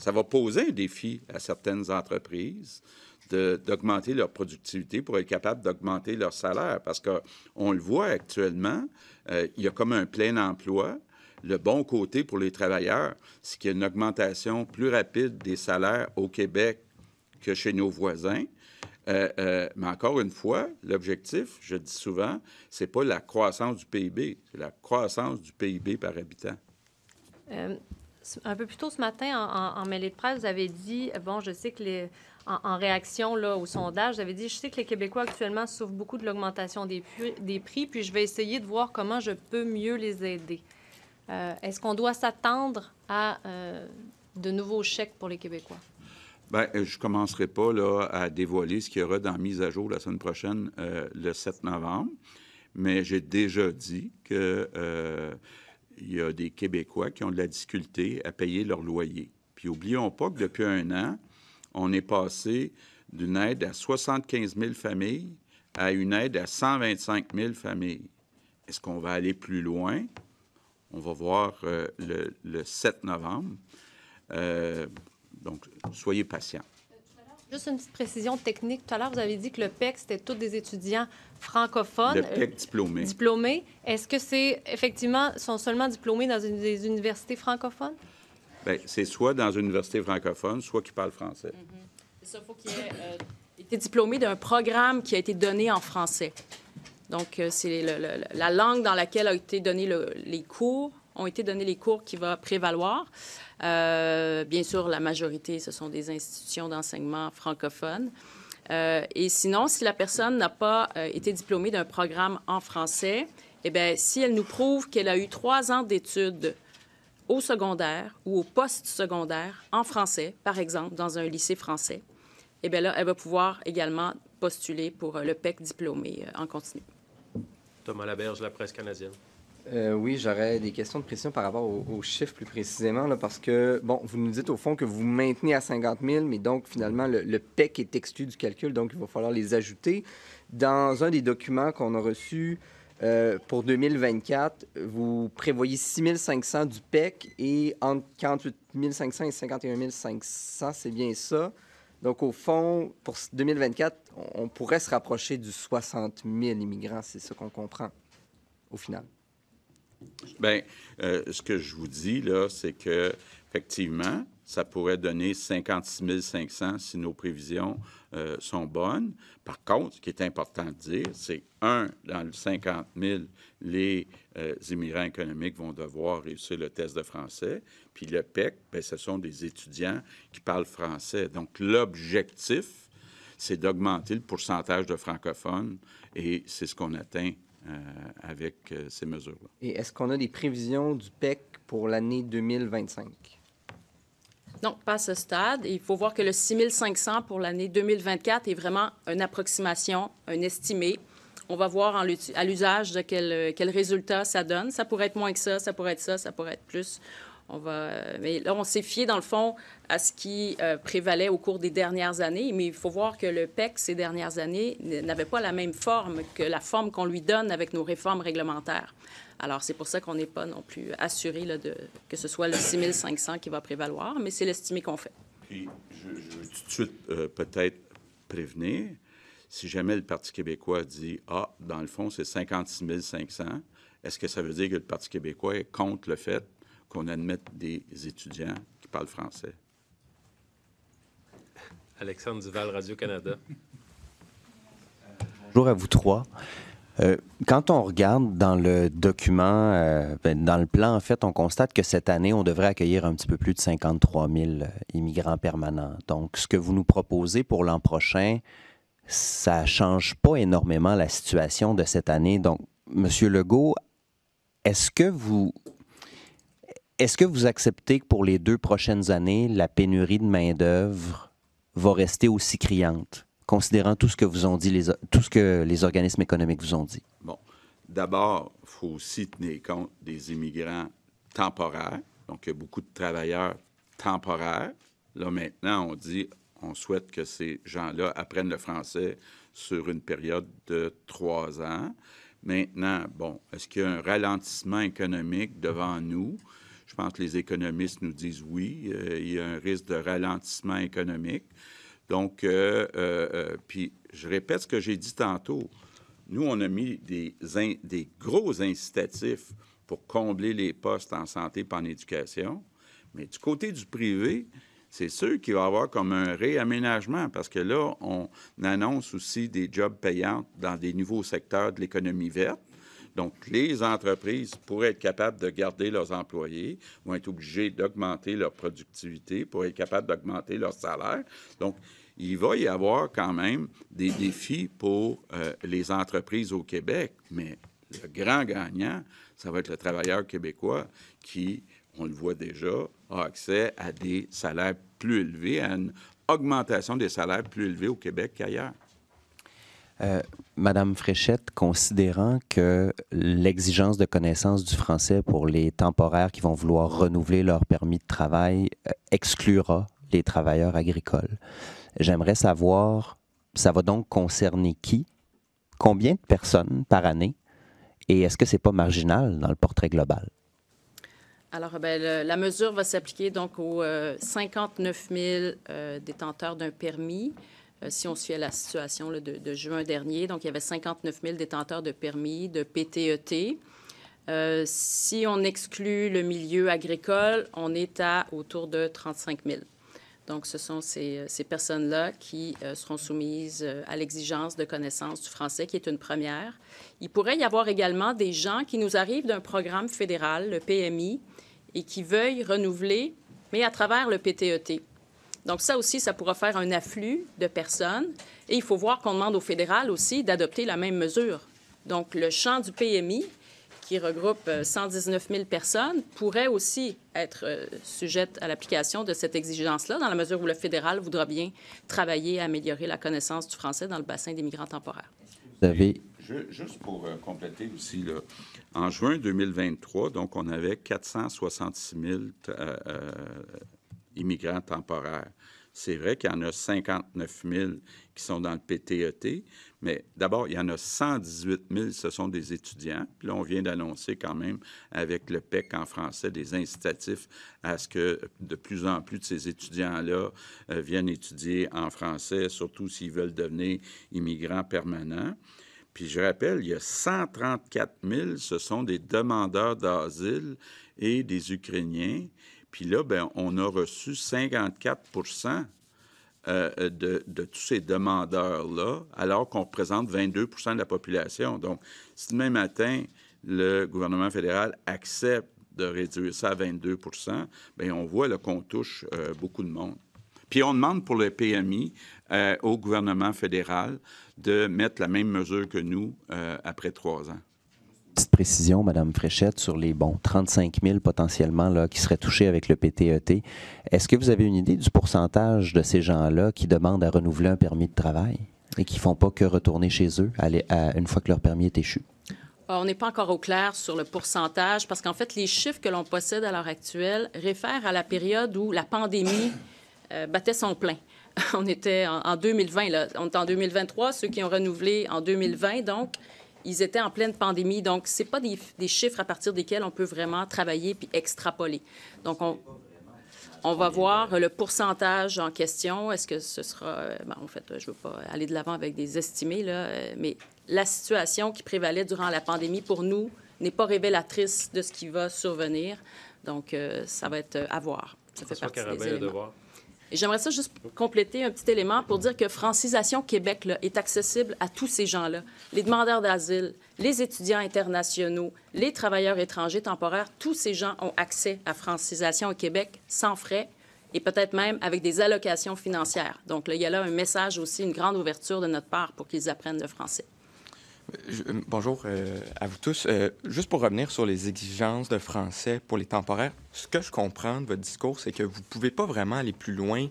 Ça va poser un défi à certaines entreprises d'augmenter leur productivité pour être capable d'augmenter leur salaire, parce qu'on le voit actuellement, euh, il y a comme un plein emploi, le bon côté pour les travailleurs, c'est qu'il y a une augmentation plus rapide des salaires au Québec que chez nos voisins. Euh, euh, mais encore une fois, l'objectif, je dis souvent, c'est pas la croissance du PIB, c'est la croissance du PIB par habitant. Euh, un peu plus tôt ce matin, en, mêlée de presse, vous avez dit, bon, je sais que les, en, réaction là, au sondage, vous avez dit, je sais que les Québécois actuellement souffrent beaucoup de l'augmentation des, des prix, puis je vais essayer de voir comment je peux mieux les aider. Euh, est-ce qu'on doit s'attendre à euh, de nouveaux chèques pour les Québécois? Bien, euh, je ne commencerai pas là, à dévoiler ce qu'il y aura dans la mise à jour la semaine prochaine, le 7 novembre, mais j'ai déjà dit qu'il y a des Québécois qui ont de la difficulté à payer leur loyer. Puis oublions pas que depuis un an, on est passé d'une aide à 75 000 familles à une aide à 125 000 familles. Est-ce qu'on va aller plus loin? on va voir euh, le, 7 novembre. Euh, donc, soyez patients. Juste une petite précision technique. Tout à l'heure, vous avez dit que le PEC, c'était tous des étudiants francophones. Le PEC euh, diplômé. Est-ce que c'est effectivement, sont seulement diplômés dans des universités francophones? Bien, c'est soit dans une université francophone, soit qui parle français. Mm -hmm. faut qu'il ait été diplômé d'un programme qui a été donné en français. Donc, euh, c'est la langue dans laquelle ont été donnés les cours, ont été donnés les cours qui va prévaloir. Euh, bien sûr, la majorité, ce sont des institutions d'enseignement francophones. Euh, et sinon, si la personne n'a pas été diplômée d'un programme en français, eh bien, si elle nous prouve qu'elle a eu trois ans d'études au secondaire ou au post-secondaire en français, par exemple, dans un lycée français, eh bien là, elle va pouvoir également postuler pour le PEC diplômé en continu. Thomas Laberge, La Presse canadienne. Euh, oui, j'aurais des questions de précision par rapport aux, chiffres plus précisément, parce que, bon, vous nous dites au fond que vous maintenez à 50 000, mais donc finalement, le, PEC est exclu du calcul, donc il va falloir les ajouter. Dans un des documents qu'on a reçus euh, pour 2024, vous prévoyez 6 500 du PEC et entre 48 500 et 51 500, c'est bien ça. Donc, au fond, pour 2024, on pourrait se rapprocher du 60 000 immigrants, c'est ce qu'on comprend au final. Bien, euh, ce que je vous dis, là, c'est que effectivement, ça pourrait donner 56 500 si nos prévisions euh, sont bonnes. Par contre, ce qui est important de dire, c'est un, dans le 50 000, les euh, immigrants économiques vont devoir réussir le test de français puis le PEC, bien, ce sont des étudiants qui parlent français. Donc, l'objectif, c'est d'augmenter le pourcentage de francophones et c'est ce qu'on atteint euh, avec euh, ces mesures-là. Et est-ce qu'on a des prévisions du PEC pour l'année 2025? Non, pas à ce stade. Il faut voir que le 6500 pour l'année 2024 est vraiment une approximation, un estimé. On va voir à l'usage de quel, quel résultat ça donne. Ça pourrait être moins que ça, ça pourrait être ça, ça pourrait être plus on va, euh, mais là, on s'est fié, dans le fond, à ce qui euh, prévalait au cours des dernières années. Mais il faut voir que le PEC, ces dernières années, n'avait pas la même forme que la forme qu'on lui donne avec nos réformes réglementaires. Alors, c'est pour ça qu'on n'est pas non plus assuré là, de, que ce soit le 6500 qui va prévaloir, mais c'est l'estimé qu'on fait. Puis, je, je, veux tout de suite euh, peut-être prévenir, si jamais le Parti québécois dit Ah, dans le fond, c'est 56 500, est-ce que ça veut dire que le Parti québécois est contre le fait qu'on admette des étudiants qui parlent français. Alexandre Duval, Radio-Canada. Bonjour à vous trois. Euh, quand on regarde dans le document, euh, ben, dans le plan, en fait, on constate que cette année, on devrait accueillir un petit peu plus de 53 000 euh, immigrants permanents. Donc, ce que vous nous proposez pour l'an prochain, ça ne change pas énormément la situation de cette année. Donc, M. Legault, est-ce que vous est-ce que vous acceptez que pour les deux prochaines années, la pénurie de main-d'œuvre va rester aussi criante, considérant tout ce que vous ont dit les, tout ce que les organismes économiques vous ont dit? Bon. D'abord, il faut aussi tenir compte des immigrants temporaires. Donc, il y a beaucoup de travailleurs temporaires. Là, maintenant, on dit on souhaite que ces gens-là apprennent le français sur une période de trois ans. Maintenant, bon, est-ce qu'il y a un ralentissement économique devant nous? Je pense que les économistes nous disent oui, euh, il y a un risque de ralentissement économique. Donc, euh, euh, puis je répète ce que j'ai dit tantôt. Nous, on a mis des, des gros incitatifs pour combler les postes en santé et en éducation. Mais du côté du privé, c'est sûr qu'il va y avoir comme un réaménagement parce que là, on annonce aussi des jobs payants dans des nouveaux secteurs de l'économie verte. Donc, les entreprises, pour être capables de garder leurs employés, vont être obligées d'augmenter leur productivité pour être capables d'augmenter leur salaire. Donc, il va y avoir quand même des défis pour euh, les entreprises au Québec, mais le grand gagnant, ça va être le travailleur québécois qui, on le voit déjà, a accès à des salaires plus élevés, à une augmentation des salaires plus élevés au Québec qu'ailleurs. Euh, Madame Fréchette, considérant que l'exigence de connaissance du français pour les temporaires qui vont vouloir renouveler leur permis de travail euh, exclura les travailleurs agricoles, j'aimerais savoir, ça va donc concerner qui, combien de personnes par année, et est-ce que c'est pas marginal dans le portrait global? Alors, ben, la mesure va s'appliquer donc aux 59 euh, 000 détenteurs d'un permis, euh, si on suit à la situation de, juin dernier. Donc, il y avait 59 000 détenteurs de permis de PTET. E euh, si on exclut le milieu agricole, on est à autour de 35 000. Donc, ce sont ces, euh, personnes-là qui seront soumises à l'exigence de connaissance du français, qui est une première. Il pourrait y avoir également des gens qui nous arrivent d'un programme fédéral, le PMI, et qui veuillent renouveler, mais à travers le PTET. E donc ça aussi, ça pourra faire un afflux de personnes. Et il faut voir qu'on demande au fédéral aussi d'adopter la même mesure. Donc le champ du PMI, qui regroupe 119 euh, 000 personnes, pourrait aussi être euh, sujette à l'application de cette exigence-là, dans la mesure où le fédéral voudra bien travailler à améliorer la connaissance du français dans le bassin des migrants temporaires. Vous avez juste pour euh, compléter aussi, en juin 2023, donc on avait 466 000 immigrants temporaires. C'est vrai qu'il y en a 59 000 qui sont dans le PTET, e mais d'abord, il y en a 118 000, ce sont des étudiants. Puis là, on vient d'annoncer quand même avec le PEC en français des incitatifs à ce que de plus en plus de ces étudiants-là euh, viennent étudier en français, surtout s'ils veulent devenir immigrants permanents. Puis je rappelle, il y a 134 000, ce sont des demandeurs d'asile et des Ukrainiens puis là, bien, on a reçu 54 euh, de, tous ces demandeurs-là, alors qu'on représente 22 de la population. Donc, si demain matin, le gouvernement fédéral accepte de réduire ça à 22 bien, on voit qu'on touche euh, beaucoup de monde. Puis on demande pour le PMI euh, au gouvernement fédéral de mettre la même mesure que nous après trois ans petite précision, Madame Fréchette, sur les bons 35 000 potentiellement là, qui seraient touchés avec le PTET. E Est-ce que vous avez une idée du pourcentage de ces gens-là qui demandent à renouveler un permis de travail et qui ne font pas que retourner chez eux une fois que leur permis est échu? Euh, on n'est pas encore au clair sur le pourcentage parce qu'en fait, les chiffres que l'on possède à l'heure actuelle réfèrent à la période où la pandémie euh, battait son plein *laughs* on était en, 2020, on est en 2023, ceux qui ont renouvelé en 2020, donc ils étaient en pleine pandémie. Donc, ce n'est pas des, chiffres à partir desquels on peut vraiment travailler puis extrapoler. Donc, on, on va voir le pourcentage en question. Est-ce que ce sera... Euh, en fait, je ne veux pas aller de l'avant avec des estimés, là, euh, mais la situation qui prévalait durant la pandémie, pour nous, n'est pas révélatrice de ce qui va survenir. Donc, euh, ça va être à voir. Ça fait partie des éléments. Et j'aimerais ça juste compléter un petit élément pour dire que Francisation Québec est accessible à tous ces gens-là. Les demandeurs d'asile, les étudiants internationaux, les travailleurs étrangers temporaires, tous ces gens ont accès à Francisation au Québec sans frais et peut-être même avec des allocations financières. Donc, là, il y a là un message aussi, une grande ouverture de notre part pour qu'ils apprennent le français. Euh, bonjour euh, à vous tous. Euh, juste pour revenir sur les exigences de français pour les temporaires, ce que je comprends de votre discours, c'est que vous ne pouvez pas vraiment aller plus loin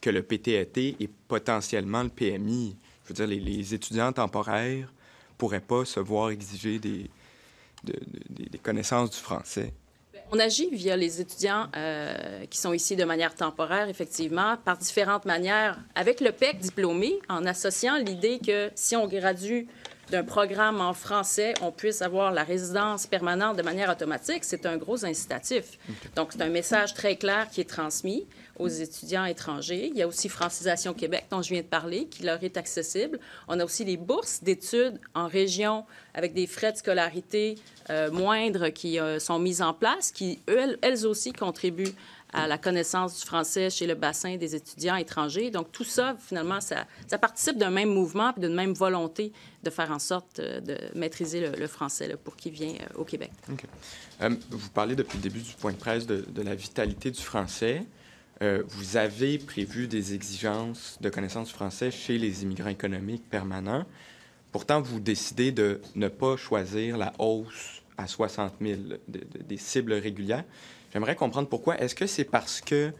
que le PTAT e et potentiellement le PMI. Je veux dire, les, étudiants temporaires ne pourraient pas se voir exiger des, connaissances du français. Ben, on agit via les étudiants qui sont ici de manière temporaire, effectivement, par différentes manières. Avec le PEC diplômé, en associant l'idée que si on gradue d'un programme en français, on puisse avoir la résidence permanente de manière automatique, c'est un gros incitatif. Donc, c'est un message très clair qui est transmis aux étudiants étrangers. Il y a aussi Francisation Québec, dont je viens de parler, qui leur est accessible. On a aussi les bourses d'études en région avec des frais de scolarité euh, moindres qui euh, sont mises en place, qui, elles aussi, contribuent à la connaissance du français chez le bassin des étudiants étrangers. Donc, tout ça, finalement, ça, participe d'un même mouvement et d'une même volonté de faire en sorte euh, de maîtriser le, français pour qui vient euh, au Québec. Euh, vous parlez depuis le début du point de presse de, la vitalité du français. vous avez prévu des exigences de connaissance du français chez les immigrants économiques permanents. Pourtant, vous décidez de ne pas choisir la hausse à 60 000 des cibles régulières. J'aimerais comprendre pourquoi. Est-ce que c'est parce que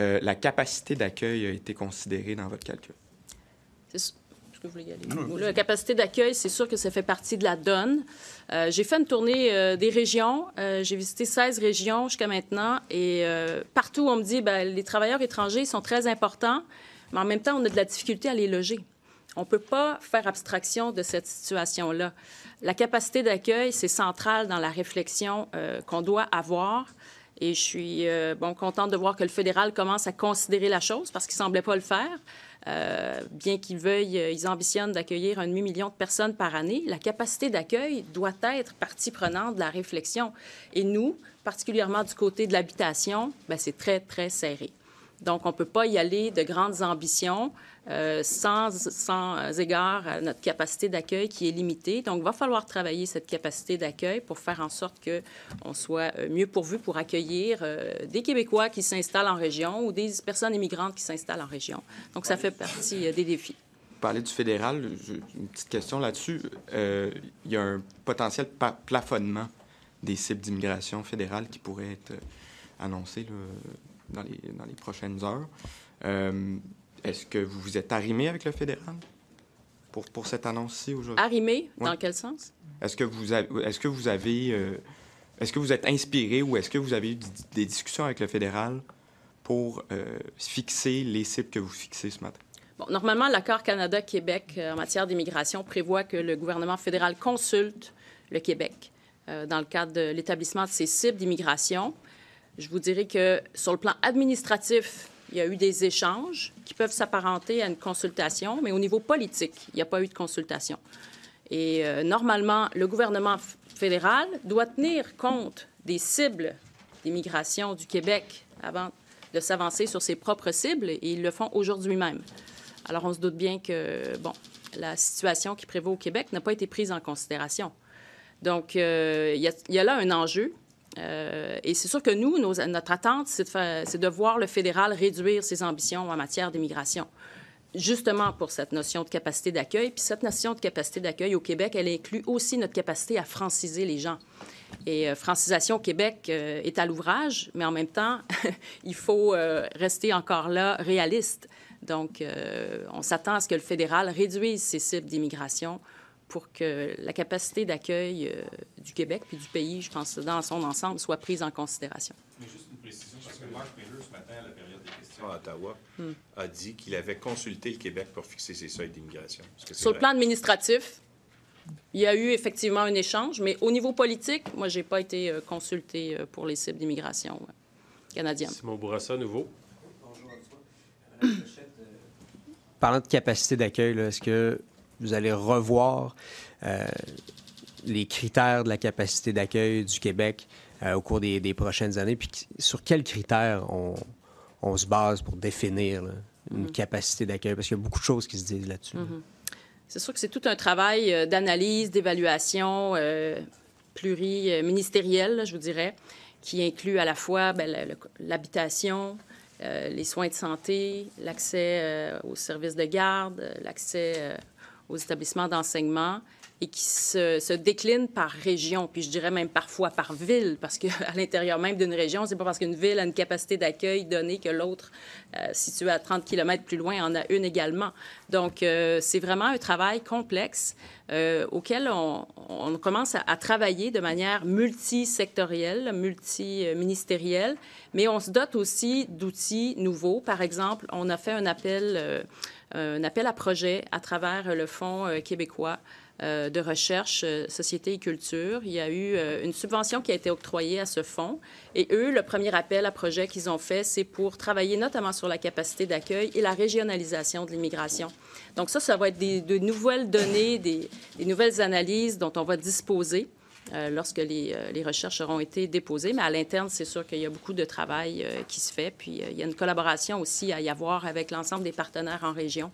euh, la capacité d'accueil a été considérée dans votre calcul? C'est que vous voulez ah la capacité d'accueil, c'est sûr que ça fait partie de la donne. Euh, j'ai fait une tournée euh, des régions. j'ai visité 16 régions jusqu'à maintenant. Et partout, on me dit que ben, les travailleurs étrangers sont très importants, mais en même temps, on a de la difficulté à les loger. On ne peut pas faire abstraction de cette situation-là. La capacité d'accueil, c'est central dans la réflexion qu'on doit avoir. Et je suis euh, bon, contente de voir que le fédéral commence à considérer la chose parce qu'il semblait pas le faire. Euh, bien qu'ils veuillent, euh, ils ambitionnent d'accueillir un demi-million de personnes par année. La capacité d'accueil doit être partie prenante de la réflexion. Et nous, particulièrement du côté de l'habitation, ben, c'est très, très serré. Donc, on ne peut pas y aller de grandes ambitions. Euh, sans, sans, euh, égard à notre capacité d'accueil qui est limitée. Donc, il va falloir travailler cette capacité d'accueil pour faire en sorte qu'on soit euh, mieux pourvu pour accueillir des Québécois qui s'installent en région ou des personnes immigrantes qui s'installent en région. Donc, ça fait partie des défis. Vous parlez du fédéral, une petite question là-dessus. il y a un potentiel plafonnement des cibles d'immigration fédérale qui pourrait être annoncé dans, les, dans, les, prochaines heures. Est-ce que vous vous êtes arrimé avec le fédéral pour, pour cette annonce-ci aujourd'hui? Arrimé? Dans quel sens? Est-ce que vous, est-ce que vous avez... Euh, est-ce que vous êtes inspiré ou est-ce que vous avez eu des discussions avec le fédéral pour euh, fixer les cibles que vous fixez ce matin? Bon, normalement, l'accord Canada-Québec euh, en matière d'immigration prévoit que le gouvernement fédéral consulte le Québec dans le cadre de l'établissement de ses cibles d'immigration. Je vous dirais que sur le plan administratif, il y a eu des échanges qui peuvent s'apparenter à une consultation, mais au niveau politique, il n'y a pas eu de consultation. Et euh, normalement, le gouvernement fédéral doit tenir compte des cibles d'immigration du Québec avant de s'avancer sur ses propres cibles, et ils le font aujourd'hui même. Alors, on se doute bien que, bon, la situation qui prévaut au Québec n'a pas été prise en considération. Donc, euh, il y, y, a là un enjeu euh, et c'est sûr que nous, notre attente, c'est de, voir le fédéral réduire ses ambitions en matière d'immigration, justement pour cette notion de capacité d'accueil. Puis cette notion de capacité d'accueil au Québec, elle inclut aussi notre capacité à franciser les gens. Et euh, Francisation Québec euh, est à l'ouvrage, mais en même temps, *laughs* il faut rester encore là réaliste. Donc, on s'attend à ce que le fédéral réduise ses cibles d'immigration pour que la capacité d'accueil euh, du Québec puis du pays, je pense, dans son ensemble, soit prise en considération. Mais juste une précision, parce que Miller, ce matin, à la période des questions ah, à Ottawa, hmm. a dit qu'il avait consulté le Québec pour fixer ses seuils d'immigration. Sur le plan administratif, il y a eu effectivement un échange, mais au niveau politique, moi, je n'ai pas été euh, consulté euh, pour les cibles d'immigration canadienne. Simon Bourassa, nouveau. Bonjour à toi. Parlant de capacité d'accueil, est-ce que vous allez revoir euh, les critères de la capacité d'accueil du Québec euh, au cours des, prochaines années, puis sur quels critères on, se base pour définir une mhm. capacité d'accueil, parce qu'il y a beaucoup de choses qui se disent là-dessus. Mhm. C'est sûr que c'est tout un travail euh, d'analyse, d'évaluation pluriministérielle, je vous dirais, qui inclut à la fois ben, l'habitation, les soins de santé, l'accès aux services de garde, l'accès aux établissements d'enseignement et qui se, se décline par région, puis je dirais même parfois par ville, parce qu'à *laughs* l'intérieur même d'une région, c'est pas parce qu'une ville a une capacité d'accueil donnée que l'autre, euh, située à 30 km plus loin, en a une également. Donc, euh, c'est vraiment un travail complexe euh, auquel on, commence à, à, travailler de manière multisectorielle, multiministérielle, mais on se dote aussi d'outils nouveaux. Par exemple, on a fait un appel un appel à projet à travers le Fonds euh, québécois euh, de recherche, euh, société et culture. Il y a eu une subvention qui a été octroyée à ce fonds. Et eux, le premier appel à projet qu'ils ont fait, c'est pour travailler notamment sur la capacité d'accueil et la régionalisation de l'immigration. Donc ça, ça va être des, de nouvelles données, des nouvelles analyses dont on va disposer. Euh, lorsque euh, les, recherches auront été déposées. Mais à l'interne, c'est sûr qu'il y a beaucoup de travail euh, qui se fait. Puis il y a une collaboration aussi à y avoir avec l'ensemble des partenaires en région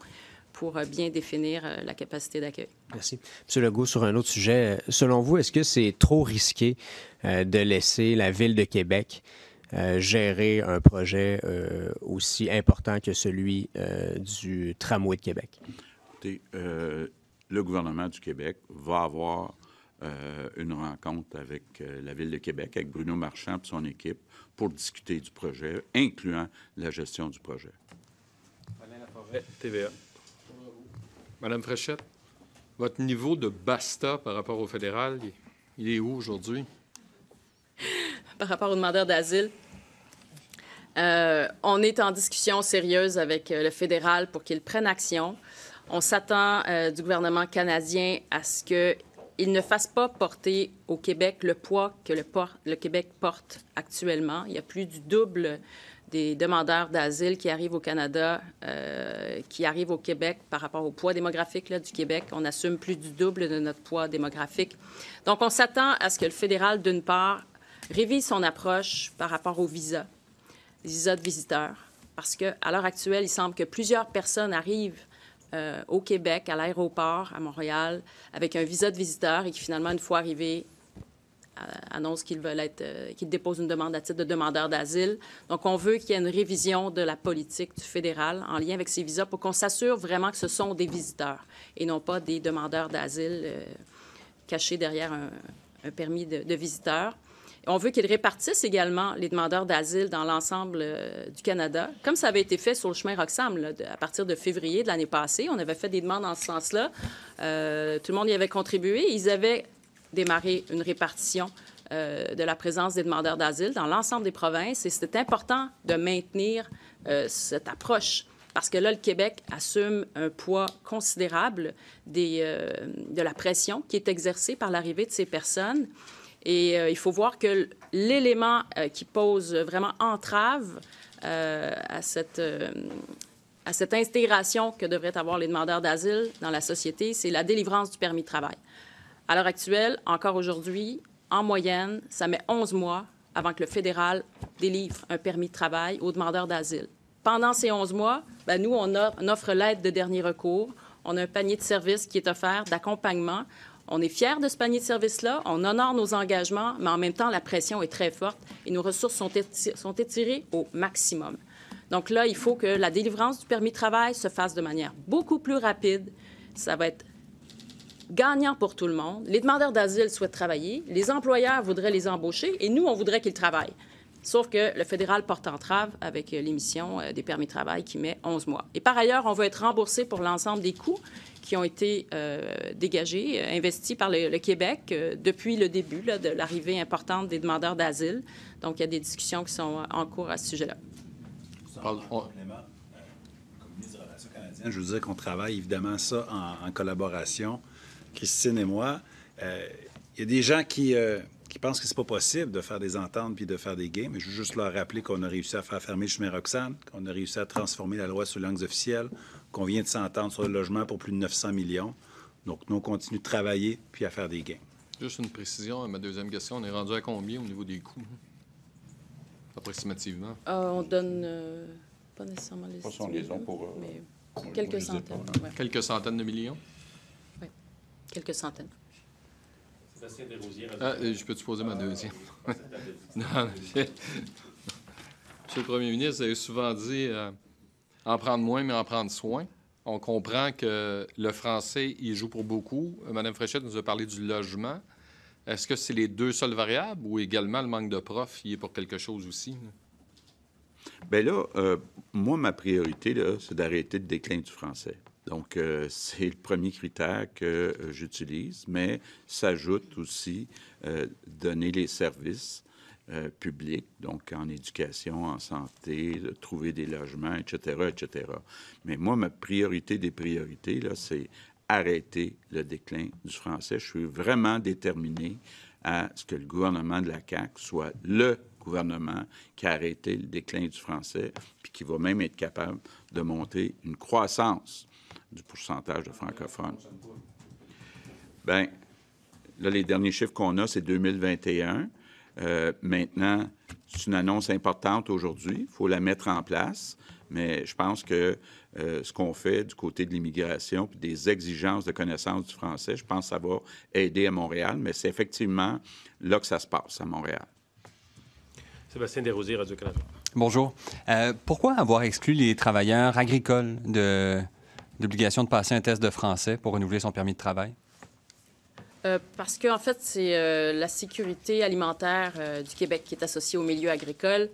pour bien définir la capacité d'accueil. Merci. Monsieur Legault, sur un autre sujet, selon vous, est-ce que c'est trop risqué de laisser la Ville de Québec gérer un projet aussi important que celui du tramway de Québec? Écoutez, le gouvernement du Québec va avoir euh, une rencontre avec euh, la Ville de Québec, avec Bruno Marchand et son équipe, pour discuter du projet, incluant la gestion du projet. TVA. Madame Fréchette, votre niveau de basta par rapport au fédéral, il est où aujourd'hui? par rapport aux demandeurs d'asile, euh, on est en discussion sérieuse avec le fédéral pour qu'il prenne action. On s'attend du gouvernement canadien à ce que il ne fasse pas porter au Québec le poids que le, Québec porte actuellement. Il y a plus du double des demandeurs d'asile qui arrivent au Canada, euh, qui arrivent au Québec par rapport au poids démographique là, du Québec. On assume plus du double de notre poids démographique. Donc, on s'attend à ce que le fédéral, d'une part, révise son approche par rapport aux visas, les visas de visiteurs, parce qu'à l'heure actuelle, il semble que plusieurs personnes arrivent euh, au Québec, à l'aéroport, à Montréal, avec un visa de visiteur et qui finalement, une fois arrivé, euh, annonce qu'ils veulent être, euh, qu'ils déposent une demande à titre de demandeur d'asile. Donc, on veut qu'il y ait une révision de la politique fédérale en lien avec ces visas pour qu'on s'assure vraiment que ce sont des visiteurs et non pas des demandeurs d'asile cachés derrière un, permis de visiteur. On veut qu'ils répartissent également les demandeurs d'asile dans l'ensemble euh, du Canada, comme ça avait été fait sur le chemin Roxham à partir de février de l'année passée. On avait fait des demandes dans ce sens-là. Euh, tout le monde y avait contribué. Ils avaient démarré une répartition euh, de la présence des demandeurs d'asile dans l'ensemble des provinces et c'était important de maintenir cette approche parce que là, le Québec assume un poids considérable de la pression qui est exercée par l'arrivée de ces personnes. Et euh, il faut voir que l'élément euh, qui pose vraiment entrave euh, à cette à cette intégration que devraient avoir les demandeurs d'asile dans la société, c'est la délivrance du permis de travail. À l'heure actuelle, encore aujourd'hui, en moyenne, ça met 11 mois avant que le fédéral délivre un permis de travail aux demandeurs d'asile. Pendant ces 11 mois, ben, nous, on offre l'aide de dernier recours. On a un panier de services qui est offert d'accompagnement on est fiers de ce panier de services-là, on honore nos engagements, mais en même temps, la pression est très forte et nos ressources sont, sont étirées au maximum. Donc là, il faut que la délivrance du permis de travail se fasse de manière beaucoup plus rapide. Ça va être gagnant pour tout le monde. Les demandeurs d'asile souhaitent travailler, les employeurs voudraient les embaucher et nous, on voudrait qu'ils travaillent. Sauf que le fédéral porte entrave avec l'émission euh, des permis de travail qui met 11 mois. Et par ailleurs, on va être remboursé pour l'ensemble des coûts qui ont été euh, dégagés, euh, investis par le, Québec euh, depuis le début de l'arrivée importante des demandeurs d'asile. Donc, il y a des discussions qui sont en cours à ce sujet-là. je veux dire qu'on travaille évidemment ça en, collaboration, Christine et moi. il y a des gens qui, qui pensent que c'est pas possible de faire des ententes puis de faire des gains, mais je veux juste leur rappeler qu'on a réussi à faire fermer le chemin Roxane, qu'on a réussi à transformer la loi sur les langues officielles, qu'on vient de s'entendre sur le logement pour plus de 900 millions. Donc, nous, on continue de travailler puis à faire des gains. Juste une précision ma deuxième question. On est rendu à combien au niveau des coûts, approximativement? Euh, on donne euh, pas nécessairement les Pas pour... Euh, mais quelques centaines. Quelques centaines de millions? Oui, quelques centaines. Ah, je peux te poser ma deuxième? *laughs* non, *laughs* Monsieur le Premier ministre, vous avez souvent dit en prendre moins, mais en prendre soin. On comprend que le français, il joue pour beaucoup. Euh, Madame Fréchette nous a parlé du logement. Est-ce que c'est les deux seules variables ou également le manque de profs il est pour quelque chose aussi? Ben Bien là, euh, moi, ma priorité, c'est d'arrêter le déclin du français. Donc, euh, *laughs* c'est le premier critère que j'utilise, mais s'ajoute aussi donner les services euh, public, donc en éducation, en santé, trouver des logements, etc., etc. Mais moi, ma priorité des priorités, là, c'est arrêter le déclin du français. Je suis vraiment déterminé à ce que le gouvernement de la CAQ soit le gouvernement qui a arrêté le déclin du français, puis qui va même être capable de monter une croissance du pourcentage de francophones. Bien, là, les derniers chiffres qu'on a, c'est 2021. Euh, maintenant, c'est une annonce importante aujourd'hui. Il faut la mettre en place. Mais je pense que euh, ce qu'on fait du côté de l'immigration puis des exigences de connaissance du français, je pense que ça va aider à Montréal. Mais c'est effectivement là que ça se passe, à Montréal. Sébastien Desrosiers, Radio-Canada. Bonjour. Euh, pourquoi avoir exclu les travailleurs agricoles de l'obligation de passer un test de français pour renouveler son permis de travail? Euh, parce qu'en en fait, c'est euh, la sécurité alimentaire euh, du Québec qui est associée au milieu agricole.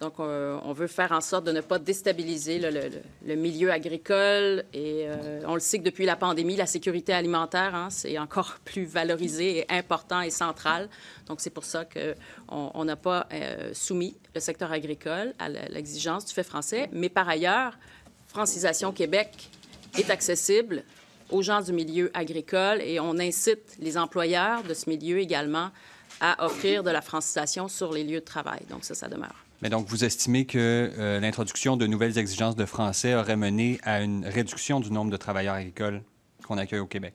Donc, on veut faire en sorte de ne pas déstabiliser le, milieu agricole. Et on le sait que depuis la pandémie, la sécurité alimentaire, hein, c'est encore *laughs* plus valorisé et important et central. Donc, c'est pour ça qu'on n'a pas soumis le secteur agricole à l'exigence du fait français. Mais par ailleurs, Francisation Québec est accessible aux gens du milieu agricole et on incite les employeurs de ce milieu également à offrir de la francisation sur les lieux de travail. Donc ça, ça demeure. Mais donc, vous estimez que euh, l'introduction de nouvelles exigences de français aurait mené à une réduction du nombre de travailleurs agricoles qu'on accueille au Québec?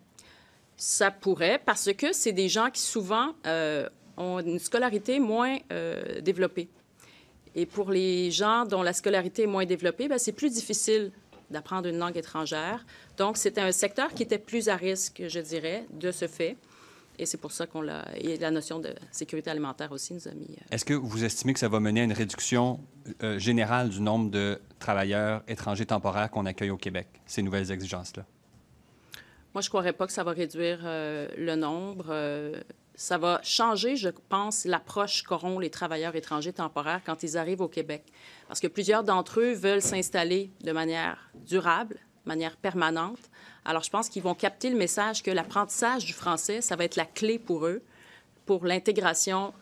Ça pourrait, parce que c'est des gens qui souvent euh, ont une scolarité moins euh, développée. Et pour les gens dont la scolarité est moins développée, ben, c'est plus difficile d'apprendre une langue étrangère. Donc, c'était un secteur qui était plus à risque, je dirais, de ce fait. Et c'est pour ça qu'on l'a. Et la notion de sécurité alimentaire aussi nous a mis. Euh, Est-ce que vous estimez que ça va mener à une réduction euh, générale du nombre de travailleurs étrangers temporaires qu'on accueille au Québec, ces nouvelles exigences-là? Moi, je ne croirais pas que ça va réduire euh, le nombre ça va changer, je pense, l'approche qu'auront les travailleurs étrangers temporaires quand ils arrivent au Québec. Parce que plusieurs d'entre eux veulent s'installer de manière durable, de manière permanente. Alors, je pense qu'ils vont capter le message que l'apprentissage du français, ça va être la clé pour eux, pour l'intégration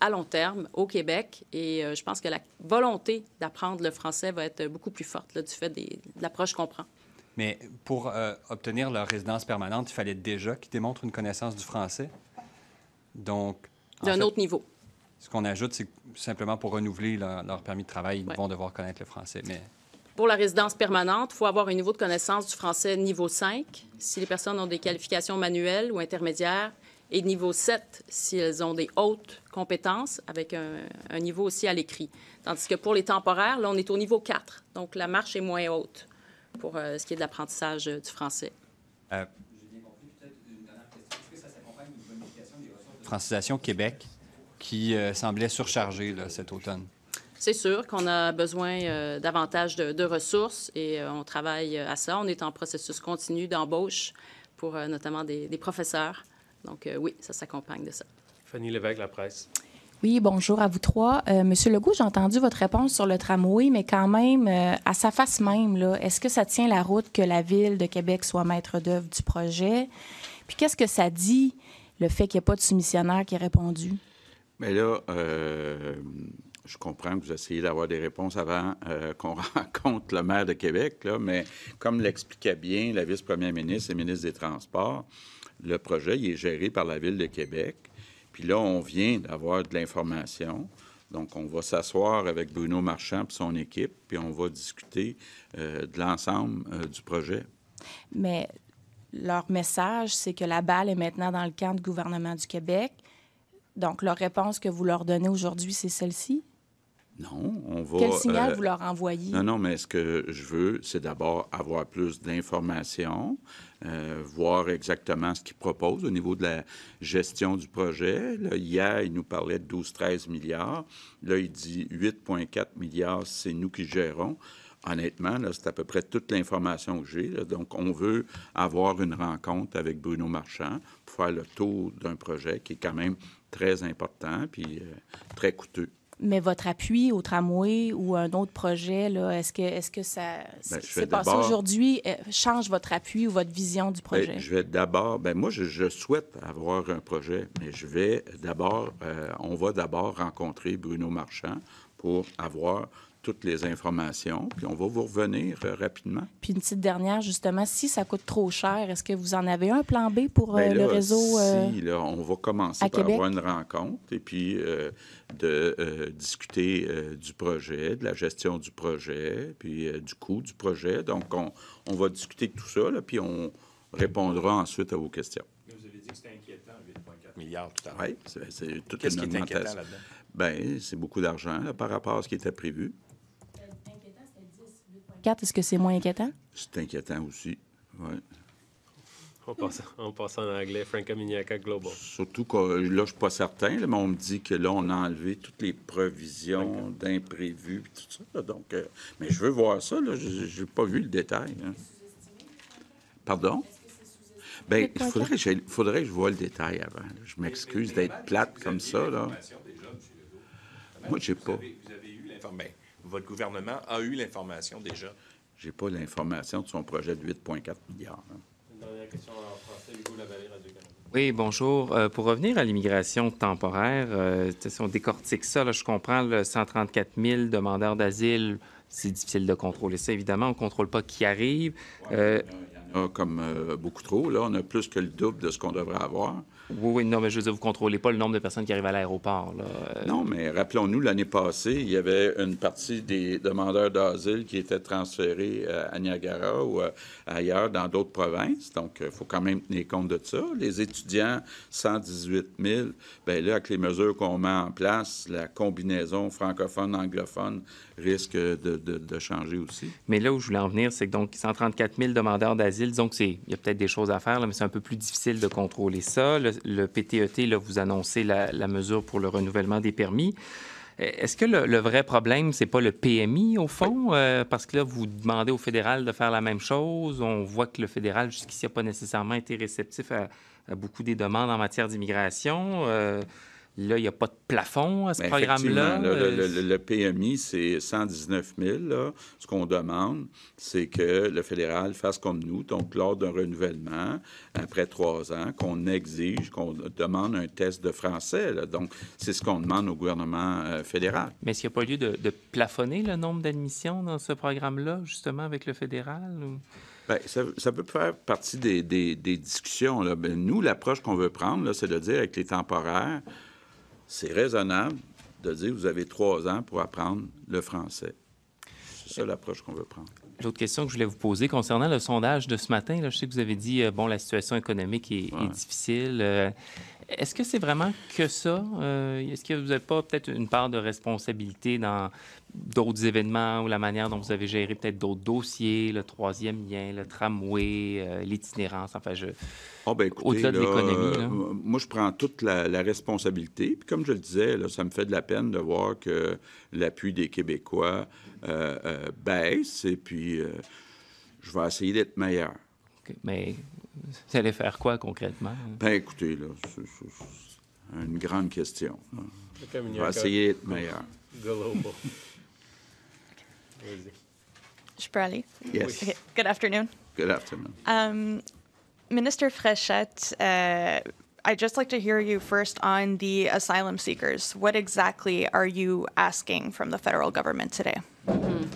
à long terme au Québec. Et euh, je pense que la volonté d'apprendre le français va être beaucoup plus forte du fait de l'approche qu'on prend. Mais pour euh, obtenir leur résidence permanente, il fallait déjà qu'ils démontrent une connaissance du français? Donc. D'un autre niveau. Ce qu'on ajoute, c'est simplement pour renouveler leur, permis de travail, ils vont devoir connaître le français. Mais pour la résidence permanente, il faut avoir un niveau de connaissance du français niveau 5 si les personnes ont des qualifications manuelles ou intermédiaires et niveau 7 si elles ont des hautes compétences avec un, niveau aussi à l'écrit. Tandis que pour les temporaires, là, on est au niveau 4, donc la marche est moins haute pour euh, ce qui est de l'apprentissage euh, du français. Euh, Francisation Québec qui euh, semblait surchargée cet automne? C'est sûr qu'on a besoin euh, davantage de, ressources et euh, on travaille à ça. On est en processus continu d'embauche pour notamment des, professeurs. Donc oui, ça s'accompagne de ça. Fanny Lévesque, La Presse. Oui, bonjour à vous trois. Monsieur Legault, j'ai entendu votre réponse sur le tramway, mais quand même, à sa face même, est-ce que ça tient la route que la Ville de Québec soit maître d'œuvre du projet? Puis qu'est-ce que ça dit le fait qu'il n'y ait pas de soumissionnaire qui ait répondu? Mais là, euh, je comprends que vous essayez d'avoir des réponses avant euh, qu'on *laughs* rencontre le maire de Québec, mais comme l'expliquait bien la vice-première ministre et ministre des Transports, le projet est géré par la Ville de Québec. Puis là, on vient d'avoir de l'information. Donc, on va s'asseoir avec Bruno Marchand et son équipe, puis on va discuter euh, de l'ensemble du projet. Mais leur message, c'est que la balle est maintenant dans le camp du gouvernement du Québec. Donc, leur réponse que vous leur donnez aujourd'hui, c'est celle-ci? Non, on va... Quel signal euh, vous leur envoyez? Non, non, mais ce que je veux, c'est d'abord avoir plus d'informations, euh, voir exactement ce qu'ils proposent au niveau de la gestion du projet. hier, ils nous parlaient de 12-13 milliards. Là, il dit 8,4 milliards, c'est nous qui gérons honnêtement, c'est à peu près toute l'information que j'ai. Donc, on veut avoir une rencontre avec Bruno Marchand pour faire le tour d'un projet qui est quand même très important puis euh, très coûteux. Mais votre appui au tramway ou un autre projet, est-ce que, est -ce que ça ben, s'est passé aujourd'hui euh, change votre appui ou votre vision du projet? Ben, je vais d'abord, ben moi, je, souhaite avoir un projet, mais je vais d'abord, euh, on va d'abord rencontrer Bruno Marchand pour avoir toutes les informations, puis on va vous revenir euh, rapidement. Puis une petite dernière, justement, si ça coûte trop cher, est-ce que vous en avez un plan B pour euh, ben le réseau? Euh, si, on va commencer par avoir une rencontre et puis de discuter du projet, de la gestion du projet, puis du coût du projet. Donc, on, va discuter de tout ça, là, puis on répondra ensuite à vos questions. vous avez dit que c'était inquiétant, 8,4 milliards tout à l'heure. Oui, c'est toute ce qui est inquiétant là-dedans? Bien, c'est beaucoup d'argent par rapport à ce qui était prévu est-ce que c'est moins inquiétant? C'est inquiétant aussi, On passe, en anglais, Franca Miniaca Global. Surtout que là, je ne suis pas certain, mais on me dit que là, on a enlevé toutes les provisions d'imprévus tout ça. donc, euh, mais je veux voir ça, je n'ai pas vu le détail. Hein. Pardon? Bien, il faudrait, que je vois le détail avant. Je m'excuse d'être plate comme ça. Moi, je n'ai pas. Vous avez eu l'information votre gouvernement a eu l'information déjà? Je pas l'information de son projet de 8,4 milliards. Hein. Oui, bonjour. Euh, pour revenir à l'immigration temporaire, euh, si on décortique ça, je comprends le 134 000 demandeurs d'asile, c'est difficile de contrôler ça, évidemment. On ne contrôle pas qui arrive. il y en a comme euh, beaucoup trop. Là, on a plus que le double de ce qu'on devrait avoir. Oui, oui, non, mais je veux dire, vous ne contrôlez pas le nombre de personnes qui arrivent à l'aéroport. Euh, non, mais rappelons-nous, l'année passée, il y avait une partie des demandeurs d'asile qui étaient transférés euh, à Niagara ou euh, ailleurs dans d'autres provinces. Donc, il faut quand même tenir compte de ça. Les étudiants, 118 000, bien là, avec les mesures qu'on met en place, la combinaison francophone-anglophone risque de, changer aussi. Mais là où je voulais en venir, c'est que donc 134 000 demandeurs d'asile, disons il y a peut-être des choses à faire, mais c'est un peu plus difficile de contrôler ça le PTET, e là, vous annoncez la, la mesure pour le renouvellement des permis. Eh, est-ce que le, vrai problème, c'est pas le PMI, au fond? Euh, parce que là, vous demandez au fédéral de faire la même chose. On voit que le fédéral, jusqu'ici, n'a pas nécessairement été réceptif à, beaucoup des demandes en matière d'immigration. Euh, Là, il n'y a pas de plafond à ce ben, programme-là. Euh, le, PMI, c'est 119 000. Ce qu'on demande, c'est que le fédéral fasse comme nous, donc lors d'un renouvellement, après trois ans, qu'on exige, qu'on demande un test de français. Donc, c'est ce qu'on demande au gouvernement euh, fédéral. Mais est-ce n'y a pas lieu de, plafonner le nombre d'admissions dans ce programme-là, justement, avec le fédéral? Bien, ça, peut faire partie des, discussions. Là. Ben, nous, l'approche qu'on veut prendre, c'est de dire avec les temporaires, c'est raisonnable de dire vous avez trois ans pour apprendre le français. C'est ça l'approche qu'on veut prendre. L'autre question que je voulais vous poser concernant le sondage de ce matin, je sais que vous avez dit, euh, bon, la situation économique est, difficile. Euh, est-ce que c'est vraiment que ça? Euh, est-ce que vous n'avez pas peut-être une part de responsabilité dans, d'autres événements ou la manière dont vous avez géré peut-être d'autres dossiers, le troisième lien, le tramway, euh, l'itinérance, enfin, je... Ah, ben, au-delà de l'économie. là? Euh, moi, je prends toute la, responsabilité. Puis comme je le disais, là, ça me fait de la peine de voir que l'appui des Québécois euh, baisse et puis je vais essayer d'être meilleur. Mais vous allez faire quoi concrètement? Ben écoutez, là, c'est une grande question. Je vais essayer d'être meilleur. Shprali. Yes. Okay. Good afternoon. Good afternoon. Um, Minister Fréchette, uh, I'd just like to hear you first on the asylum seekers. What exactly are you asking from the federal government today? mm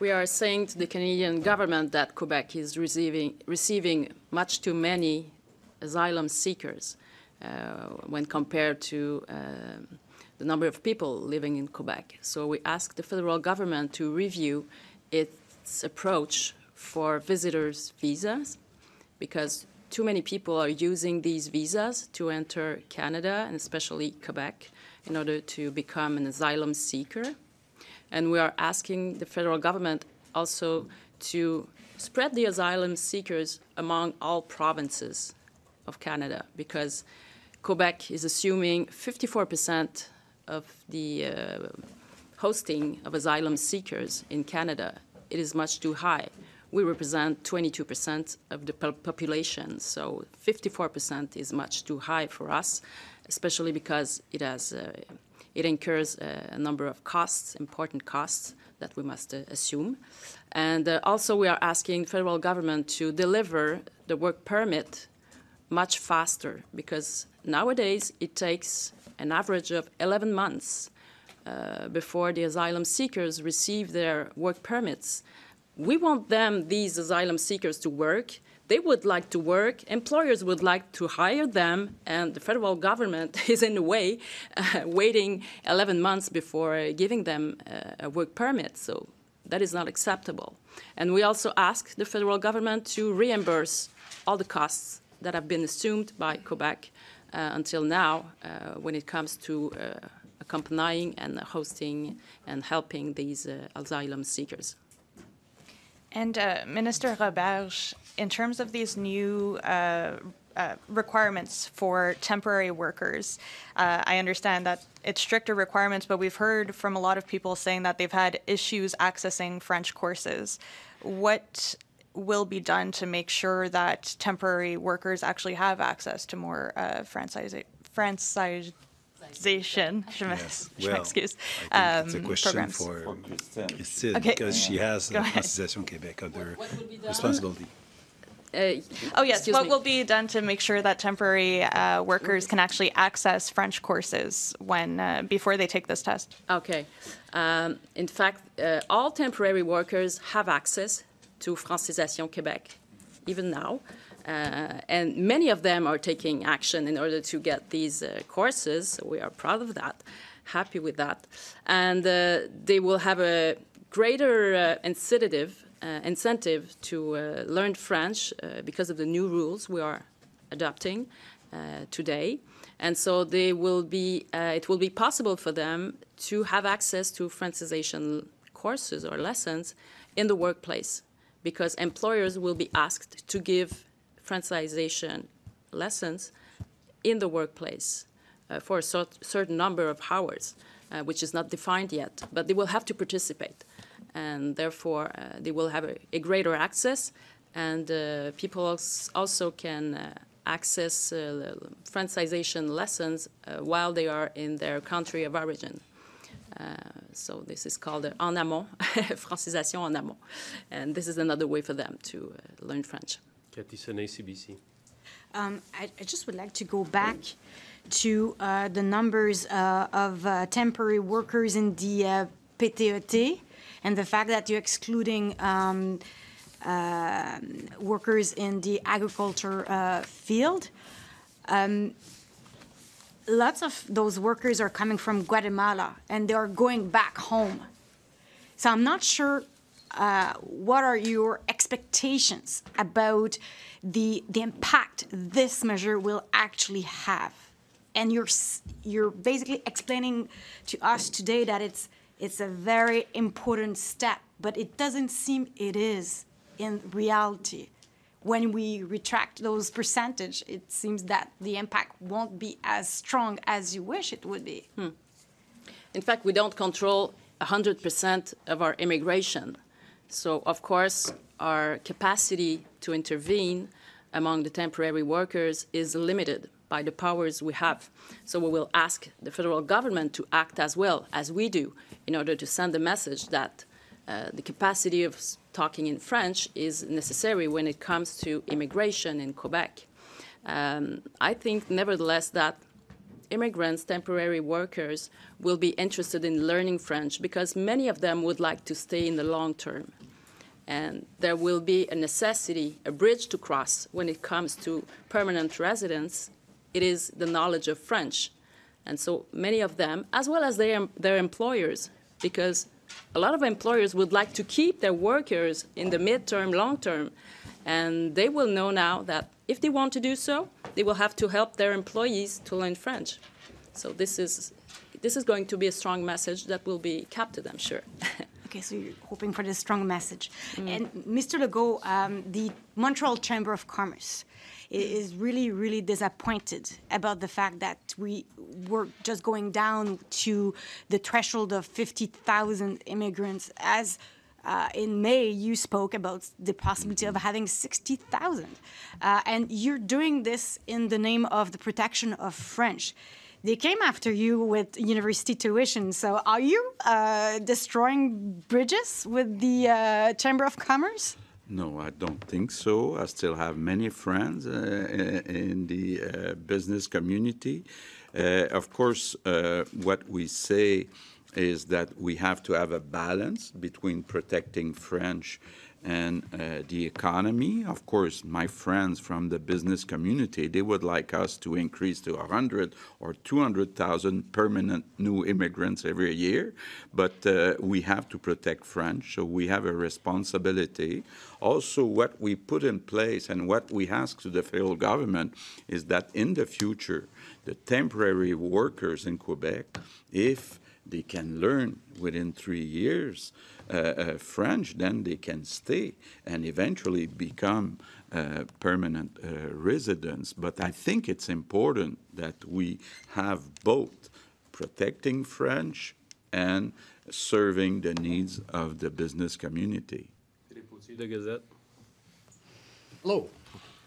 We are saying to the Canadian government that Quebec is receiving, receiving much too many asylum seekers uh, when compared to. Um, the number of people living in Quebec. So we asked the federal government to review its approach for visitors' visas because too many people are using these visas to enter Canada and especially Quebec in order to become an asylum seeker. And we are asking the federal government also to spread the asylum seekers among all provinces of Canada because Quebec is assuming 54% of the uh, hosting of asylum seekers in Canada, it is much too high. We represent 22% of the population, so 54% is much too high for us, especially because it has uh, it incurs uh, a number of costs, important costs that we must uh, assume. And uh, also we are asking federal government to deliver the work permit much faster because nowadays it takes an average of 11 months uh, before the asylum seekers receive their work permits. We want them, these asylum seekers, to work. They would like to work. Employers would like to hire them, and the federal government *laughs* is, in a way, uh, waiting 11 months before giving them uh, a work permit. So that is not acceptable. And we also ask the federal government to reimburse all the costs that have been assumed by Quebec uh, until now uh, when it comes to uh, accompanying and hosting and helping these asylum seekers. And Minister Roberge, in terms of these new uh, requirements for temporary workers. Uh, I understand that it's stricter requirements, but we've heard from a lot of people saying that they've had issues accessing French courses. What will be done to make sure that temporary workers actually have access to more uh, yes. *laughs* well, excuse. Um, it's a um, question programs. for, Christine, okay. because yeah. she has Francisation Quebec under what, what responsibility. Uh, oh yes, Excuse what me. will be done to make sure that temporary uh, workers can actually access French courses when uh, before they take this test? Okay, um, in fact, uh, all temporary workers have access to Francisation Quebec, even now. Uh, and many of them are taking action in order to get these uh, courses. We are proud of that, happy with that. And uh, they will have a greater uh, incentive, uh, incentive to uh, learn French because of the new rules we are adopting today. And so they will be, it will be possible for them to have access to Francization courses or lessons in the workplace because employers will be asked to give franchisation lessons in the workplace uh, for a cert certain number of hours, uh, which is not defined yet, but they will have to participate. And therefore, uh, they will have a, a greater access, and uh, people also can uh, access uh, franchisation lessons while they are in their country of origin. Uh, so this is called en amont, *laughs* francisation en amont. And this is another way for them to uh, learn French. Cathy Sonnet, CBC. Um, I, I, just would like to go back to uh, the numbers uh, of uh, temporary workers in the PTET and the fact that you're excluding um, workers in the agriculture field. Um, lots of those workers are coming from Guatemala and they are going back home. So I'm not sure uh, what are your expectations about the, the impact this measure will actually have? And you're, you're basically explaining to us today that it's, it's a very important step, but it doesn't seem it is in reality when we retract those percentage, it seems that the impact won't be as strong as you wish it would be. Hmm. In fact, we don't control 100% of our immigration. So, of course, our capacity to intervene among the temporary workers is limited by the powers we have. So we will ask the federal government to act as well as we do in order to send the message that uh, the capacity of talking in French is necessary when it comes to immigration in Quebec. Um, I think, nevertheless, that immigrants, temporary workers, will be interested in learning French because many of them would like to stay in the long term. And there will be a necessity, a bridge to cross when it comes to permanent residence. It is the knowledge of French. And so many of them, as well as their, their employers, because a lot of employers would like to keep their workers in the midterm, long term. And they will know now that if they want to do so, they will have to help their employees to learn French. So this is, this is going to be a strong message that will be captured, I'm sure. *laughs* Okay, so you're hoping for this strong message. Mm. And Mr. Legault, um, the Montreal Chamber of Commerce is really, really disappointed about the fact that we were just going down to the threshold of 50,000 immigrants. As uh, in May, you spoke about the possibility of having 60,000. Uh, and you're doing this in the name of the protection of French. They came after you with university tuition. So are you uh, destroying bridges with the uh, Chamber of Commerce? No, I don't think so. I still have many friends uh, in the uh, business community. Uh, of course, uh, what we say is that we have to have a balance between protecting French and uh, the economy. Of course, my friends from the business community, they would like us to increase to 100 or 200,000 permanent new immigrants every year, but uh, we have to protect French, so we have a responsibility. Also, what we put in place and what we ask to the federal government is that in the future, the temporary workers in Quebec, if they can learn within three years uh, uh, French, then they can stay and eventually become uh, permanent uh, residents. But I think it's important that we have both protecting French and serving the needs of the business community. Hello.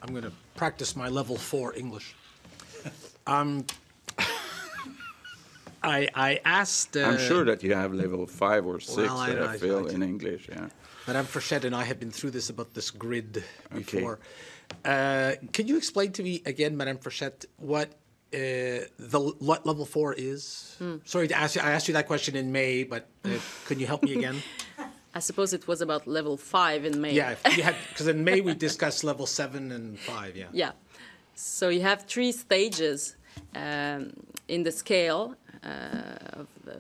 I'm going to practice my level four English. Um, I, I asked. Uh, I'm sure that you have level five or six well, I, that uh, I, I feel I, in English. Yeah. Madame Frechette and I have been through this about this grid before. Okay. Uh, can you explain to me again, Madame Frechette, what uh, the level four is? Mm. Sorry to ask you. I asked you that question in May, but uh, can you help me again? *laughs* I suppose it was about level five in May. Yeah, because in May we *laughs* discussed level seven and five. Yeah. Yeah. So you have three stages um, in the scale, uh, of uh,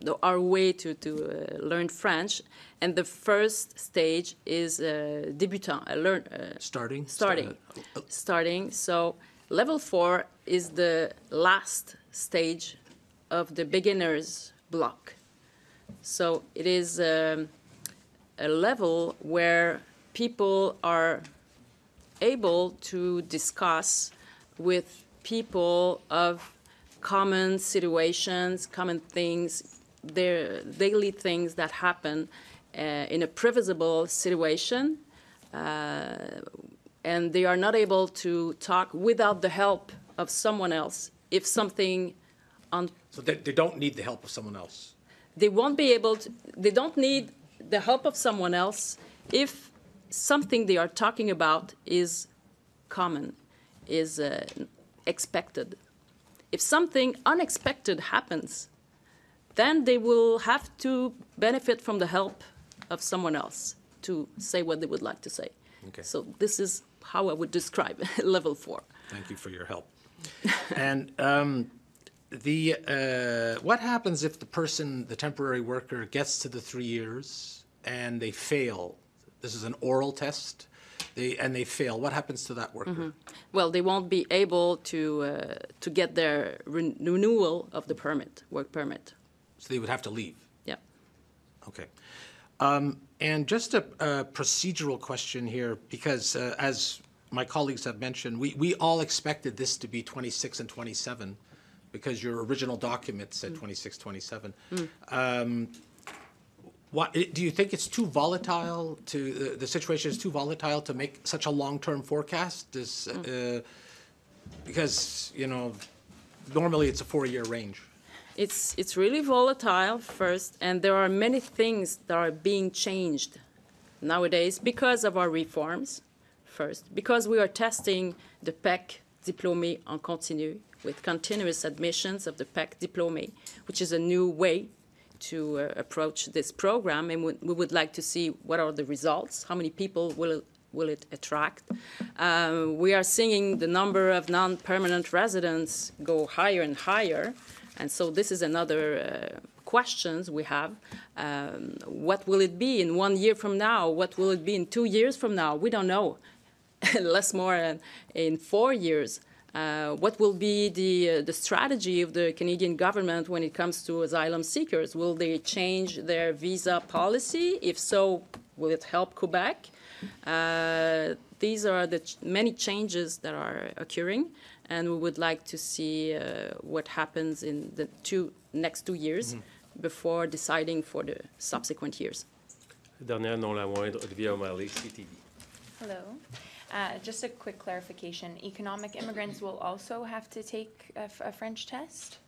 the, our way to, to uh, learn French. And the first stage is debutant, learn, starting? Starting. Oh, oh. Starting. So level four is the last stage of the beginner's block. So it is um, a level where people are able to discuss with people of common situations, common things, their daily things that happen uh, in a previsible situation, uh, and they are not able to talk without the help of someone else if something. Un- so they, they don't need the help of someone else. They won't be able to. They don't need the help of someone else if something they are talking about is common, is uh, expected if something unexpected happens, then they will have to benefit from the help of someone else to say what they would like to say. Okay. So this is how I would describe *laughs* level four. Thank you for your help. *laughs* and um, the uh, what happens if the person, the temporary worker, gets to the three years and they fail? This is an oral test they and they fail. What happens to that worker? Mm-hmm. Well, they won't be able to uh, to get their renewal of the permit, work permit. So they would have to leave. Yeah. Okay. Um, and just a, a procedural question here, because uh, as my colleagues have mentioned, we, we all expected this to be 26 and 27 because your original document said mm. 26, 27. Mm. Um, do you think it's too volatile to the, the, situation is too volatile to make such a long-term forecast? Does, uh, mm. because you know, normally it's a four-year range. It's it's really volatile first, and there are many things that are being changed nowadays because of our reforms. First, because we are testing the PEC diplômé en continu with continuous admissions of the PEC diplômé, which is a new way to uh, approach this program, and we, we, would like to see what are the results, how many people will will it attract. Uh, we are seeing the number of non-permanent residents go higher and higher, and so this is another uh, questions we have. Um, what will it be in one year from now? What will it be in two years from now? We don't know. *laughs* Less more in, in four years. Uh, what will be the, uh, the strategy of the Canadian government when it comes to asylum seekers? Will they change their visa policy? If so, will it help Quebec? Uh, these are the ch many changes that are occurring, and we would like to see uh, what happens in the two, next two years mm -hmm. before deciding for the subsequent years. Dernière non la moindre, Olivia O'Malley, CTV. Hello. Uh, just a quick clarification, economic immigrants will also have to take a, f- a French test?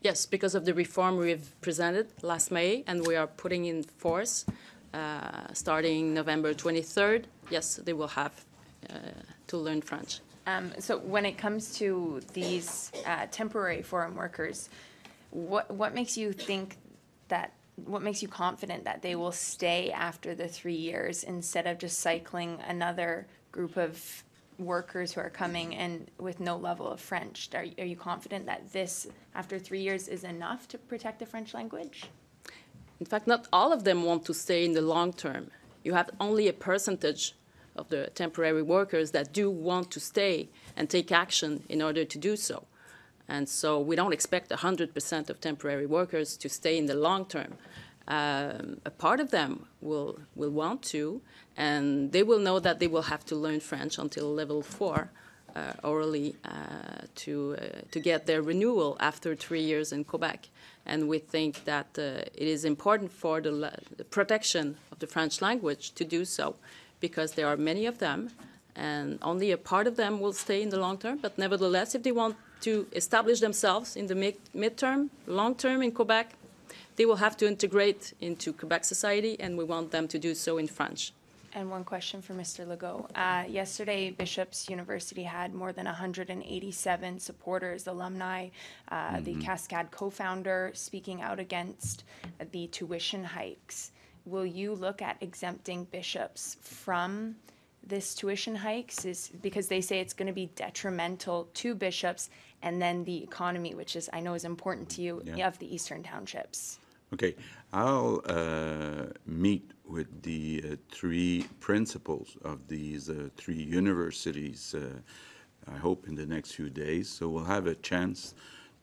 Yes, because of the reform we've presented last May and we are putting in force uh, starting November 23rd, yes, they will have uh, to learn French. Um, so when it comes to these uh, temporary foreign workers, what, what makes you think that what makes you confident that they will stay after the three years instead of just cycling another group of workers who are coming and with no level of French? Are, are you confident that this, after three years, is enough to protect the French language? In fact, not all of them want to stay in the long term. You have only a percentage of the temporary workers that do want to stay and take action in order to do so. And so we don't expect 100% of temporary workers to stay in the long term. Um, a part of them will, will want to, and they will know that they will have to learn French until level four uh, orally uh, to, uh, to get their renewal after three years in Quebec. And we think that uh, it is important for the, the protection of the French language to do so because there are many of them and only a part of them will stay in the long term. But nevertheless, if they want to establish themselves in the mid midterm, long term in Quebec, they will have to integrate into Quebec society, and we want them to do so in French. And one question for Mr. Legault. Uh, yesterday, Bishop's University had more than 187 supporters, alumni, uh, mm -hmm. the mm-hmm. Cascade co founder speaking out against the tuition hikes. Will you look at exempting bishops from? this tuition hikes is because they say it's going to be detrimental to bishops and then the economy, which is I know is important to you yeah. of the eastern townships. Okay, I'll uh, meet with the uh, three principals of these uh, three universities. Uh, I hope in the next few days, so we'll have a chance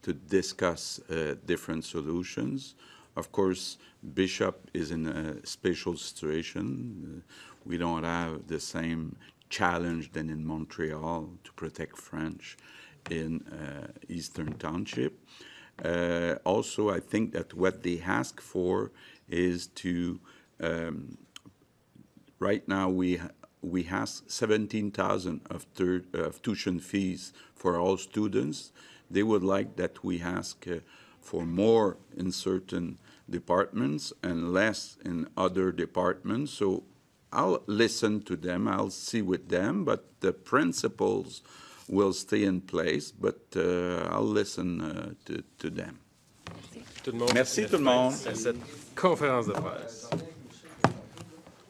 to discuss uh, different solutions. Of course, Bishop is in a special situation uh, we don't have the same challenge than in Montreal to protect French in uh, Eastern Township. Uh, also, I think that what they ask for is to um, right now we we ask 17,000 of, of tuition fees for all students. They would like that we ask uh, for more in certain departments and less in other departments. So I'll listen to them, I'll see with them, but the principles will stay in place, but uh, I'll listen uh, to, to them. Tout le monde. Merci tout le monde. cette conférence de presse.